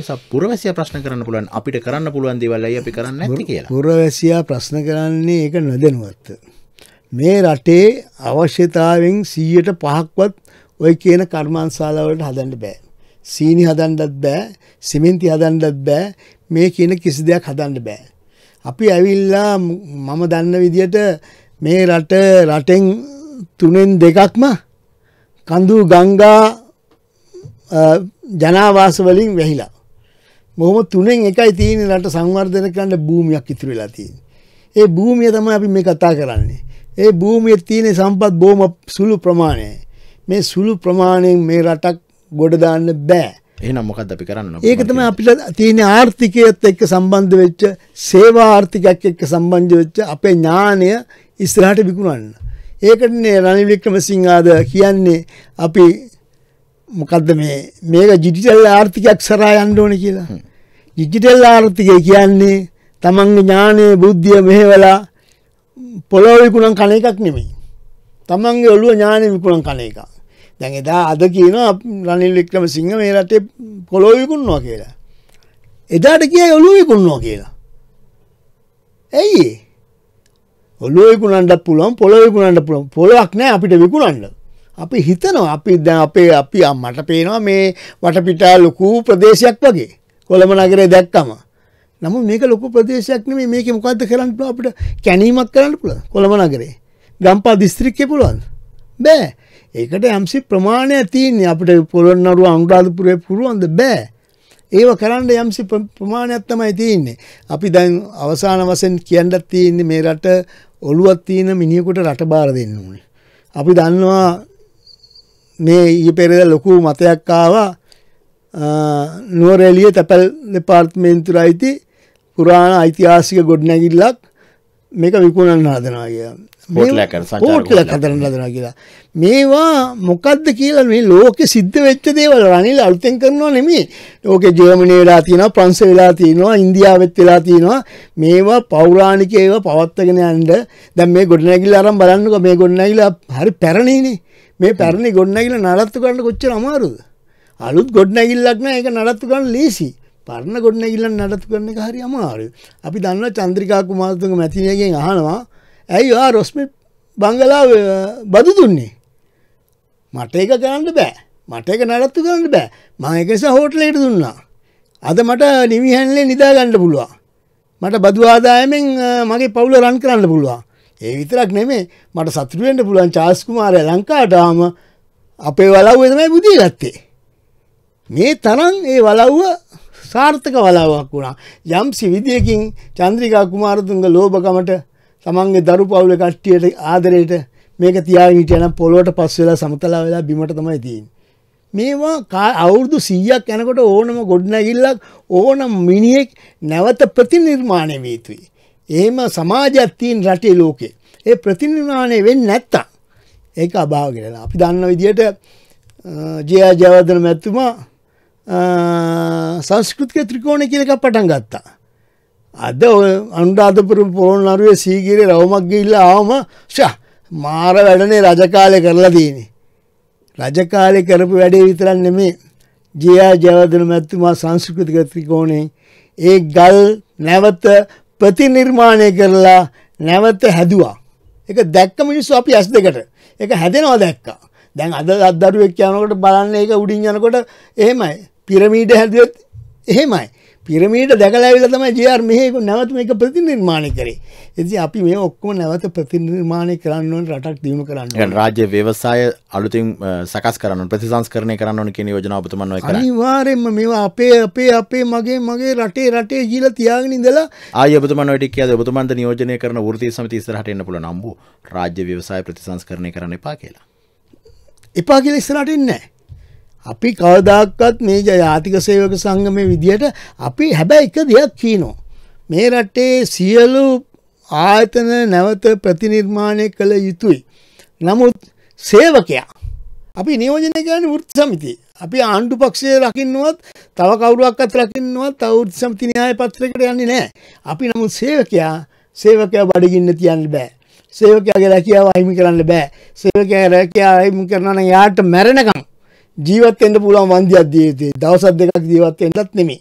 නිසා පුරවැසිය ප්‍රශ්න කරන්න පුළුවන් අපිට කරන්න පුළුවන් දෙවල්ලයි අපි කරන්න ඇති කියලා පුරවැසියා ප්‍රශ්න කරන්නේ එක නොදැනුවත්ත මේ රටේ අවශ්‍යතාවෙන් සීයට පහක්වත් ඔය කියන කර්මාන්ශාලාවලට හදන්න බෑ. සීනි හදන්නත් බෑ සිමෙන්ති හදන්නත් බෑ මේ කියන කිසි දෙයක් හදන්න බෑ. අපි ඇවිල්ලා මම දන්න විදියට මේ රට රටෙන් තුනෙන් දෙකක්ම කඳු ගංගා ජනාවාස වලින් වැහිලා. මොහොම තුනෙන් එකයි තියෙන රට සංවර්ධන කරන්න භූමියක් ඉතුරු වෙලා තියෙන්නේ. ඒ භූමිය තමයි අපි මේ කතා කරන්නේ. ඒ භූමියේ තියෙන සම්පත් බොහොම සුළු ප්‍රමාණයයි. මේ සුළු ප්‍රමාණයෙන් මේ රටක් ගොඩ දාන්න බෑ. එහෙනම් මොකක්ද අපි කරන්න ඕනේ? ඒක තමයි අපිට තියෙන ආර්ථිකයත් එක්ක සම්බන්ධ වෙච්ච සේවා ආර්ථිකයක් එක්ක සම්බන්ධ වෙච්ච අපේ ඥාණය ඉස්සරහට විකුණන්න. ඒකටනේ රනිල් වික්‍රමසිංහ ආද කියන්නේ අපි මොකද්ද මේ මේක ඩිජිටල් ආර්ථිකයක් සරහා යන්න ඕනේ කියලා. ඩිජිටල් ආර්ථිකය කියන්නේ තමන්ගේ ඥානය බුද්ධිය මෙහෙවලා පොළොව විකුණන් කන එකක් නෙමෙයි. තමන්ගේ ඔළුව ඥානය විකුණන් කන එක. දැන් එදා අද කියන රනිල් වික්‍රම සිංහ මේ රටේ පොළොව විකුණනවා කියලා. එදාට කියයි ඔළුව විකුණනවා කියලා. ඇයි ඔළුව විකුණන්නත් පුළුවන් පොළොව විකුණන්න පුළුවන්. පොළොවක් නෑ අපිට විකුණන්න. අපි හිතනවා අපි දැන් අපේ අපි අම්මට පේනවා මේ වටපිටා ලොකු ප්‍රදේශයක් වගේ. කොළඹ නගරේ දැක්කම. නමුත් මේක ලොකු ප්‍රදේශයක් නෙමෙයි මේක මොකද්ද කරන්න පුළුවන් අපිට කැණීමක් කරන්න පුළුවන් කොළඹ නගරේ. ගම්පා දිස්ත්‍රික්කේ පුළුවන්. බෑ. ඒකට යම්සි ප්‍රමාණයක් තියෙන්නේ අපිට පොළොන්නරුව අනුරාධපුරේ පුරුවන්ද බෑ. ඒව කරන්න යම්සි ප්‍රමාණයක් තමයි තියෙන්නේ. අපි දැන් අවසාන වශයෙන් කියන්නත් තියෙන්නේ මේ රට ඔළුවක් තියෙන මිනිහෙකුට රට බාර දෙන්න ඕනේ. අපි දන්නවා මේ ඊයේ පෙරේද ලොකු මතයක් ආවා නුවරඑළිය තැපැල් දෙපාර්තමේන්තුවයි පුරාණ ඓතිහාසික ගොඩනැගිල්ලක් මේක විකුණන්න හදනවා කියලා පෝට්ල කතරන්න හදනවා කියලා මේවා මොකක්ද කියලා මේ ලෝකෙ සිද්ධ වෙච්ච දේවල් රනිල් අලුතෙන් කරනවා නෙමේ ලෝකෙ ජර්මනය වෙලා තියෙනවා ප්‍රංස වෙලා තියෙනවා ඉන්දියාවෙත් වෙලා තියෙනවා මේවා පෞරාණිකයව පවත්වගෙන යන්ඩ දැන් මේ ගොඩනැගිල්ල අරම් බලන්නක මේ ගොඩනැගිලා හරි පැරණීනේ මේ පැරණි ගොඩනැගිල නලත්තු කරන්න කොච්චර අමාරුද අලුත් ගොඩනැගිල්ලක් නෑ එක නලත්තු ගන්න ලේසි පරණ ගොඩන ඉල්ල නඩතු කරන එක හරි අමාරු අපි දන්න චන්ද්‍රිකා කුමාතුක මැතිනයගෙන් අහනවා ඇයි ආ රොස්මි බංගලා බදු දුන්නේ මට එක කරන්න බෑ මට එක නඩත්තු කරන්න බෑ මං එකස හෝටලේට දුන්නා අද මට නිවිහැන්ලේ නිදාගන්න පුළුවන් මට බදු ආදායමෙන් මගේ පවුල රන් කරන්න පුළුවන් ඒ විතරක් නෙමේ මට සතුරුවෙන්ට පුළුවන් චාස්කුමාරය ලංකාටාම අපේ වලව් එතමයි බුදී ගත්තේ මේ තරන් ඒ වලව්ව සාර්ථක වලාවක් වුණා. යම් සිවිදියකින් චන්ද්‍රිකා කුමාරතුංග ලෝභකමට තමන්ගේ දරු පවුල කට්ටියට ආදරයට මේක තියාගෙන හිටියනම් පොළොවට පස් වෙලා සමතලා වෙලා බිමට තමයි තියෙන්නේ. මේවා අවුරුදු 100ක් යනකොට ඕනම ගොඩනැගිල්ලක් ඕනම මිනිහෙක් නැවත ප්‍රතිනිර්මාණය විය යුතුයි. එහෙම සමාජයක් තියෙන රටේ ලෝකේ. ඒ ප්‍රතිනිර්මාණය වෙන්නේ නැත්තම් ඒක අභාව කියලා. අපි දන්න විදිහට ජයා ජයවර්ධන මැතිතුමා සංස්කෘතික ත්‍රිකෝණ කියලක පටන් ගත්තා. අද අන්ඩාධපුර පොළොන් අරුවේ සීගිරේ රවමක් ගිල්ල ආවම ශා මාර වැඩනේ රජකාලය කරලා දීනේ. රජකාලය කරපු වැඩේ විතරන් නෙමේ ජයා ජයවදන මැත්තුමා සංස්කෘතික ත්‍රිකෝණේ ඒ ගල් නැවත ප්‍රතිනිර්මාණය කරලා නැවත හැදවා. එක දැක්ක මිනිස්සු අපි ඇස් දෙකට එක හැදෙනවා දැක්කා. දැන් අද අදරුවෙක් යනකොට බලන්න ඒක උඩින් යනකොට එහෙමයි පිරමීඩ හැදුවත් එහෙමයි පිරමීට දැකලාවිල තමයි ජයාර් මෙහෙකු නැවත මේක ප්‍රතිනිර්මාණය කරේ එති අපි මේ ඔක්කොම නැවත ප්‍රතිනිර්මාණය කරන්නවන් රටක් දියුණු කරන්න රාජ්‍ය ව්‍යවසාය අලුතින් සකස් කරන ප්‍රතිසංස් කරණය කරන්න කියෙන යෝජනාවතුමන් අනිවාරෙන්ම මේවා අපේ අපේ අපේ මගේ මගේ රටේ රටේ ජීල තියාගෙන ඉදලා ආයබතුමනට කිය බතුමන්ද නියෝජනය කරන ෘතිය සමති ස්රහටන්න පුල නම්බු රාජ්‍ය ව්‍යවසාය ප්‍රතිසංස් කරණය කරන්න එපා කියලා එපා කියල ස්රටෙන්නෑ අපි කවදක්වත් මේ ජාතික සේවක සංගමය විදිහට අපි හැබැයි එක දෙයක් කියනෝ. මේ රටේ සියලු ආයතන නැවත ප්‍රතිනිර්මාණය කළ යුතුයි. නමුත් සේවකයා. අපි නියෝජනය කරන ෘත් සමිති. අපි ආණ්ඩු පක්ෂය රකින්නවත් තව කවුරුවක්ත් රකින්නවත් තවුත් සමති න්‍යාය පත්‍රකට යන්නේ නෑ. අපි නමුත් සේවකයා සේවකයා බඩිගින්න තියන්න බෑ. සේවකයාගේ රැකියාව අහිමි කරන්න බෑ. සේවකයා රැකියාව අහිමි කරනවා නම් යාට මැරෙනකම් ජීවත් වෙන්න පුළුවන් වන්දියක් ජීවිතේ. දවස් දෙකක් ජීවත් වෙන්නත් නෙමෙයි.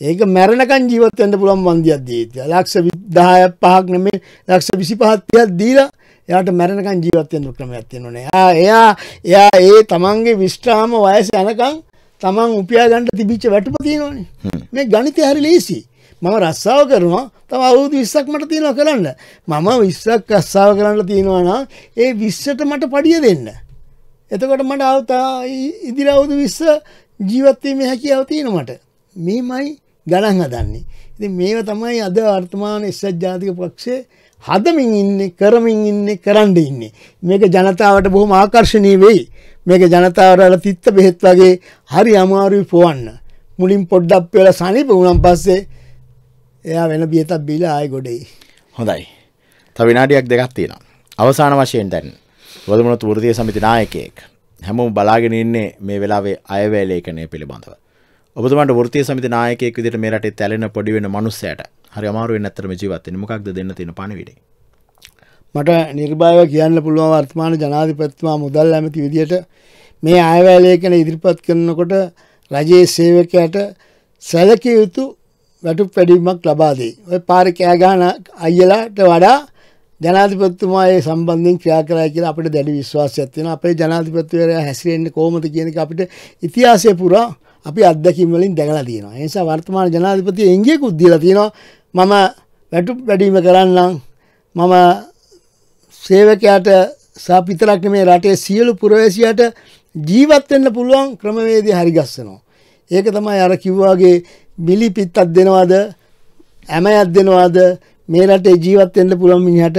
ඒක මැරණකන් ජීවත් වෙන්න පුළුවන් වන්දියක් ජීවිතය. ලක්ෂ 10ක් 5ක් නෙමෙයි ලක්ෂ 25ක් 30ක් දීලා එයාට මැරණකන් ජීවත් වෙන්න ක්‍රමයක් තියෙනවනේ. එයා එයා එයා ඒ තමන්ගේ විස්්‍රාම වයස යනකම් තමන් උපයා ගන්න තිබිච්ච වැටුප තියෙනවනේ. මේ ගණිතය හරි ලේසියි. මම රස්සාව කරනවා තම අවුරුදු 20ක් මට තියෙනවා කරන්න. මම 20ක් රස්සාව කරන්න තියෙනවා නම් ඒ 20ට මට පඩිය දෙන්න. එතකොට මට අවත ඉදිරවුදු විස්ස ජීවත්වීම හැකියාව තියෙනමට මේමයි ගණන් හදන්නේ. ඉති මේව තමයි අද අර්ථමාන ඉස්සත් ජාතික පක්ෂේ හදමින් ඉන්නේ කරමින් ඉන්නේ කරන්ඩ ඉන්නේ. මේක ජනතාවට බොහොම ආකර්ශණී වෙයි. මේක ජනතාවරල තිත්ත බෙහෙත් වගේ හරි අමාරුයි පොවන්න. මුලින් පොඩ්ඩක් වෙල සනිප උනම් පස්සේ එයා වෙන බියතක් බීලා ආය ගොඩේ. හොඳයි. තවිනාඩියක් දෙකක් තියෙනවා. අවසාන වශයෙන් දැන්. වදමනොත් වෘතිය සමිති නායකයෙක් හැමෝම බලාගෙන ඉන්නේ මේ වෙලාවේ අයවැය ලේඛනය පිළිබඳව. ඔබතුමාට වෘතිය සමිති නායකයෙක් විදිහට මේ රටේ තැලෙන පොඩි වෙන මනුස්සයට හරි අමාරු වෙන්නේ නැත්තරම ජීවත් වෙන්න මොකක්ද දෙන්න තියෙන පණිවිඩය? මට නිර්භයව කියන්න පුළුවන් වර්තමාන ජනාධිපතිතුමා මුදල් ඇමති විදිහට මේ අයවැය ලේඛන ඉදිරිපත් කරනකොට රජයේ සේවකයාට සැලකිය යුතු වැටුප් වැඩීමක් ලබා දෙයි. ඔය පාර කෑගහන අයියලාට වඩා ජනාධිපත්තුමා ඒ සම්බන්ධයෙන් ක්‍රියා කරයි කියලා අපිට දැඩි විශ්වාසයක් තියෙනවා. අපේ ජනාධිපතිවරයා හැසිරෙන්නේ කොහොමද කියන එක අපිට ඉතිහාසය පුරා අපි අත්දැකීම් වලින් දැකලා තියෙනවා. ඒ නිසා වර්තමාන ජනාධිපති එංගියකුත් දීලා තියෙනවා. මම වැටුප් වැඩිම කරන්නම්. මම සේවකයාට සහ විතරක් නෙමේ රටේ සියලු පුරවැසියාට ජීවත් වෙන්න පුළුවන් ක්‍රමවේදය හරි ගස්සනවා. ඒක තමයි අර කිව්වාගේ බිලි පිත්තක් දෙනවද? ඇමයක් දෙනවද? මේ රටේ ජීවත් වෙන්න පුළුවන් මිනිහට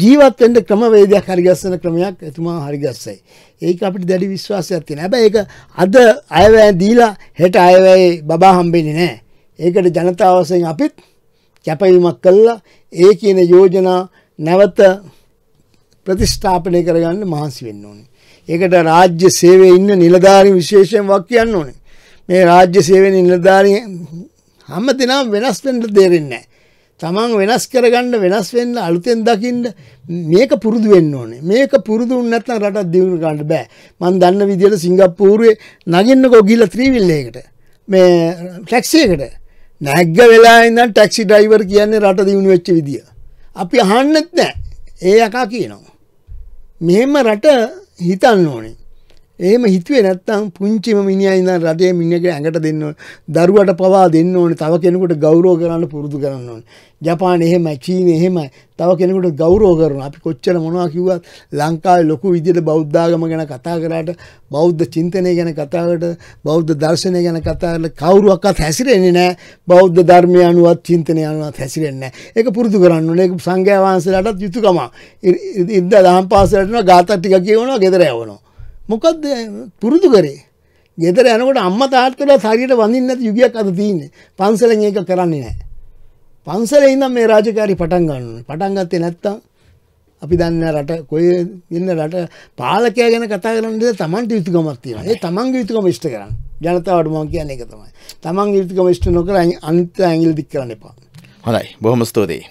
ජීවත් වෙන්න ක්‍රමවේදයක් හරිගස්සන ක්‍රමයක් එතුමා හරිගස්සයි. ඒක අපිට දැඩි විශ්වාසයක් තියෙනවා. හැබැයි ඒක අද අයවැය දීලා හෙට අයවැය බබා හම්බෙන්නේ නැහැ. ඒකට ජනතාව වශයෙන් අපිත් කැපවීමක් කළා. ඒ කියන යෝජනා නැවත ප්‍රතිස්ථාපනය කරගන්න මහන්සි වෙන්න ඕනේ. ඒකට රාජ්‍ය සේවයේ ඉන්න නිලධාරීන් විශේෂයෙන් වක් කියන්න ඕනේ. මේ රාජ්‍ය සේවයේ නිලධාරීන් හැම දිනම වෙනස් වෙන්න දෙරෙන්නේ නැහැ. තමන් වෙනස් කරගන්න වෙනස් වෙන්න අලුතෙන් දකින්න මේක පුරුදු වෙන්න ඕනේ මේක පුරුදු නැත්නම් රටක් දියුණු කරන්න බෑ මම දන්න විදියට සිංගප්පූරුවේ නගින්නකෝ ගිහිල්ලා ත්‍රිවිල් එකට මේ ටැක්සි එකට නැග්ග වෙලා ඉඳන් ටැක්සි ඩ්‍රයිවර් කියන්නේ රට දියුණු වෙච්ච විදිය අපි අහන්නෙත් නැහැ ඒ යකා කියනවා මෙහෙම රට හිතන්න ඕනේ එහෙම හිතුවේ නැත්තම් පුංචිම මිනිහා ඉඳන් රටේ මිනිහගේ ඇඟට දෙන්න දරුවට පවා දෙන්න ඕනේ. තව කෙනෙකුට ගෞරව කරන්න පුරුදු කරන්න ඕනේ. ජපානය එහෙමයි, චීනය එහෙමයි. තව කෙනෙකුට ගෞරව කරනවා. අපි කොච්චර මොනවා කිව්වත් ලංකාවේ ලොකු විදිහට බෞද්ධාගම ගැන කතා කරාට, බෞද්ධ චින්තනය ගැන කතා බෞද්ධ දර්ශනය ගැන කතා කරලා කවුරුවක්වත් හැසිරෙන්නේ නැහැ. බෞද්ධ ධර්මය අනුවත් චින්තනය අනුවත් හැසිරෙන්නේ නැහැ. ඒක පුරුදු කරන්න ඕනේ. ඒක සංඝයා වහන්සේලාටත් යුතුයකම. ඉරිදා දහම් පාසලට යනවා, ගාථා ටික කියවනවා, ගෙදර යවනවා. මොකක්ද පුරුදු කරේ ගෙතර යනකොට අම්ම තාත්තලා සරියට වඳින්න නැති යුගයක් අද තියෙන්නේ. පන්සලෙන් ඒක කරන්නේ නැහැ. පන්සලේ ඉඳන් මේ රාජකාරි පටන් ගන්න ඕනේ. පටන් ගත්තේ නැත්තම් අපි දන්නේ රට කොයි ඉන්න රට පාලකයා ගැන කතා කරන දේ Tamanට යුතුයකමක් තියෙනවා. ඒ Tamanගේ යුතුයකම ඉෂ්ට කරන්න. ජනතාවට මම කියන්නේ ඒක තමයි. Tamanගේ යුතුයකම ඉෂ්ට නොකර අනිත් ඇඟිලි දික් කරන්න එපා. හොඳයි. බොහොම ස්තුතියි.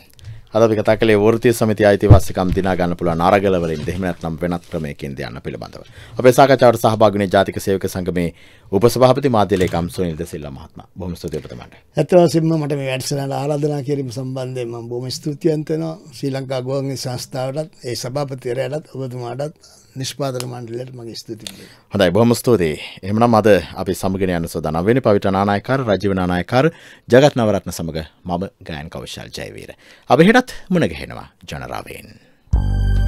අද අපි කතා කළේ වෘත්තීය සමිතිය අයිතිවාසිකම් දිනා ගන්න පුළුවන් අරගල වලින් එහෙම නැත්නම් වෙනත් ක්‍රමයකින් දයන්න පිළිබඳව. අපේ සාකච්ඡාවට සහභාගී වුණේ ජාතික සේවක සංගමේ උපසභාපති මාධ්‍ය ලේකම් සුනිල් දසිල්ලා මහත්මයා. බොහොම ස්තුතියි ඔබතුමාට. ඇත්ත වශයෙන්ම මට මේ වැඩසටහන ආරාධනා කිරීම සම්බන්ධයෙන් මම බොහොම ස්තුතිවන්ත වෙනවා ශ්‍රී ලංකා ගුවන් විදුලි සංස්ථාවටත් ඒ සභාපතිවරයාටත් ඔබතුමාටත් නිෂ්පාදන මණ්ඩලට මගේ ස්තුති හොඳයි බොහම ස්තුතියි එමනම් අද අපි සමගෙන යන්න සොදනම් වෙන පවිටනානායකර රජවනානායකර ජගත් නවරත්න සමඟ මම ගයන් කවශල් ජයවීර. අපි හෙටත් මුණගහෙනවා ජනරාවෙන්. Thank you.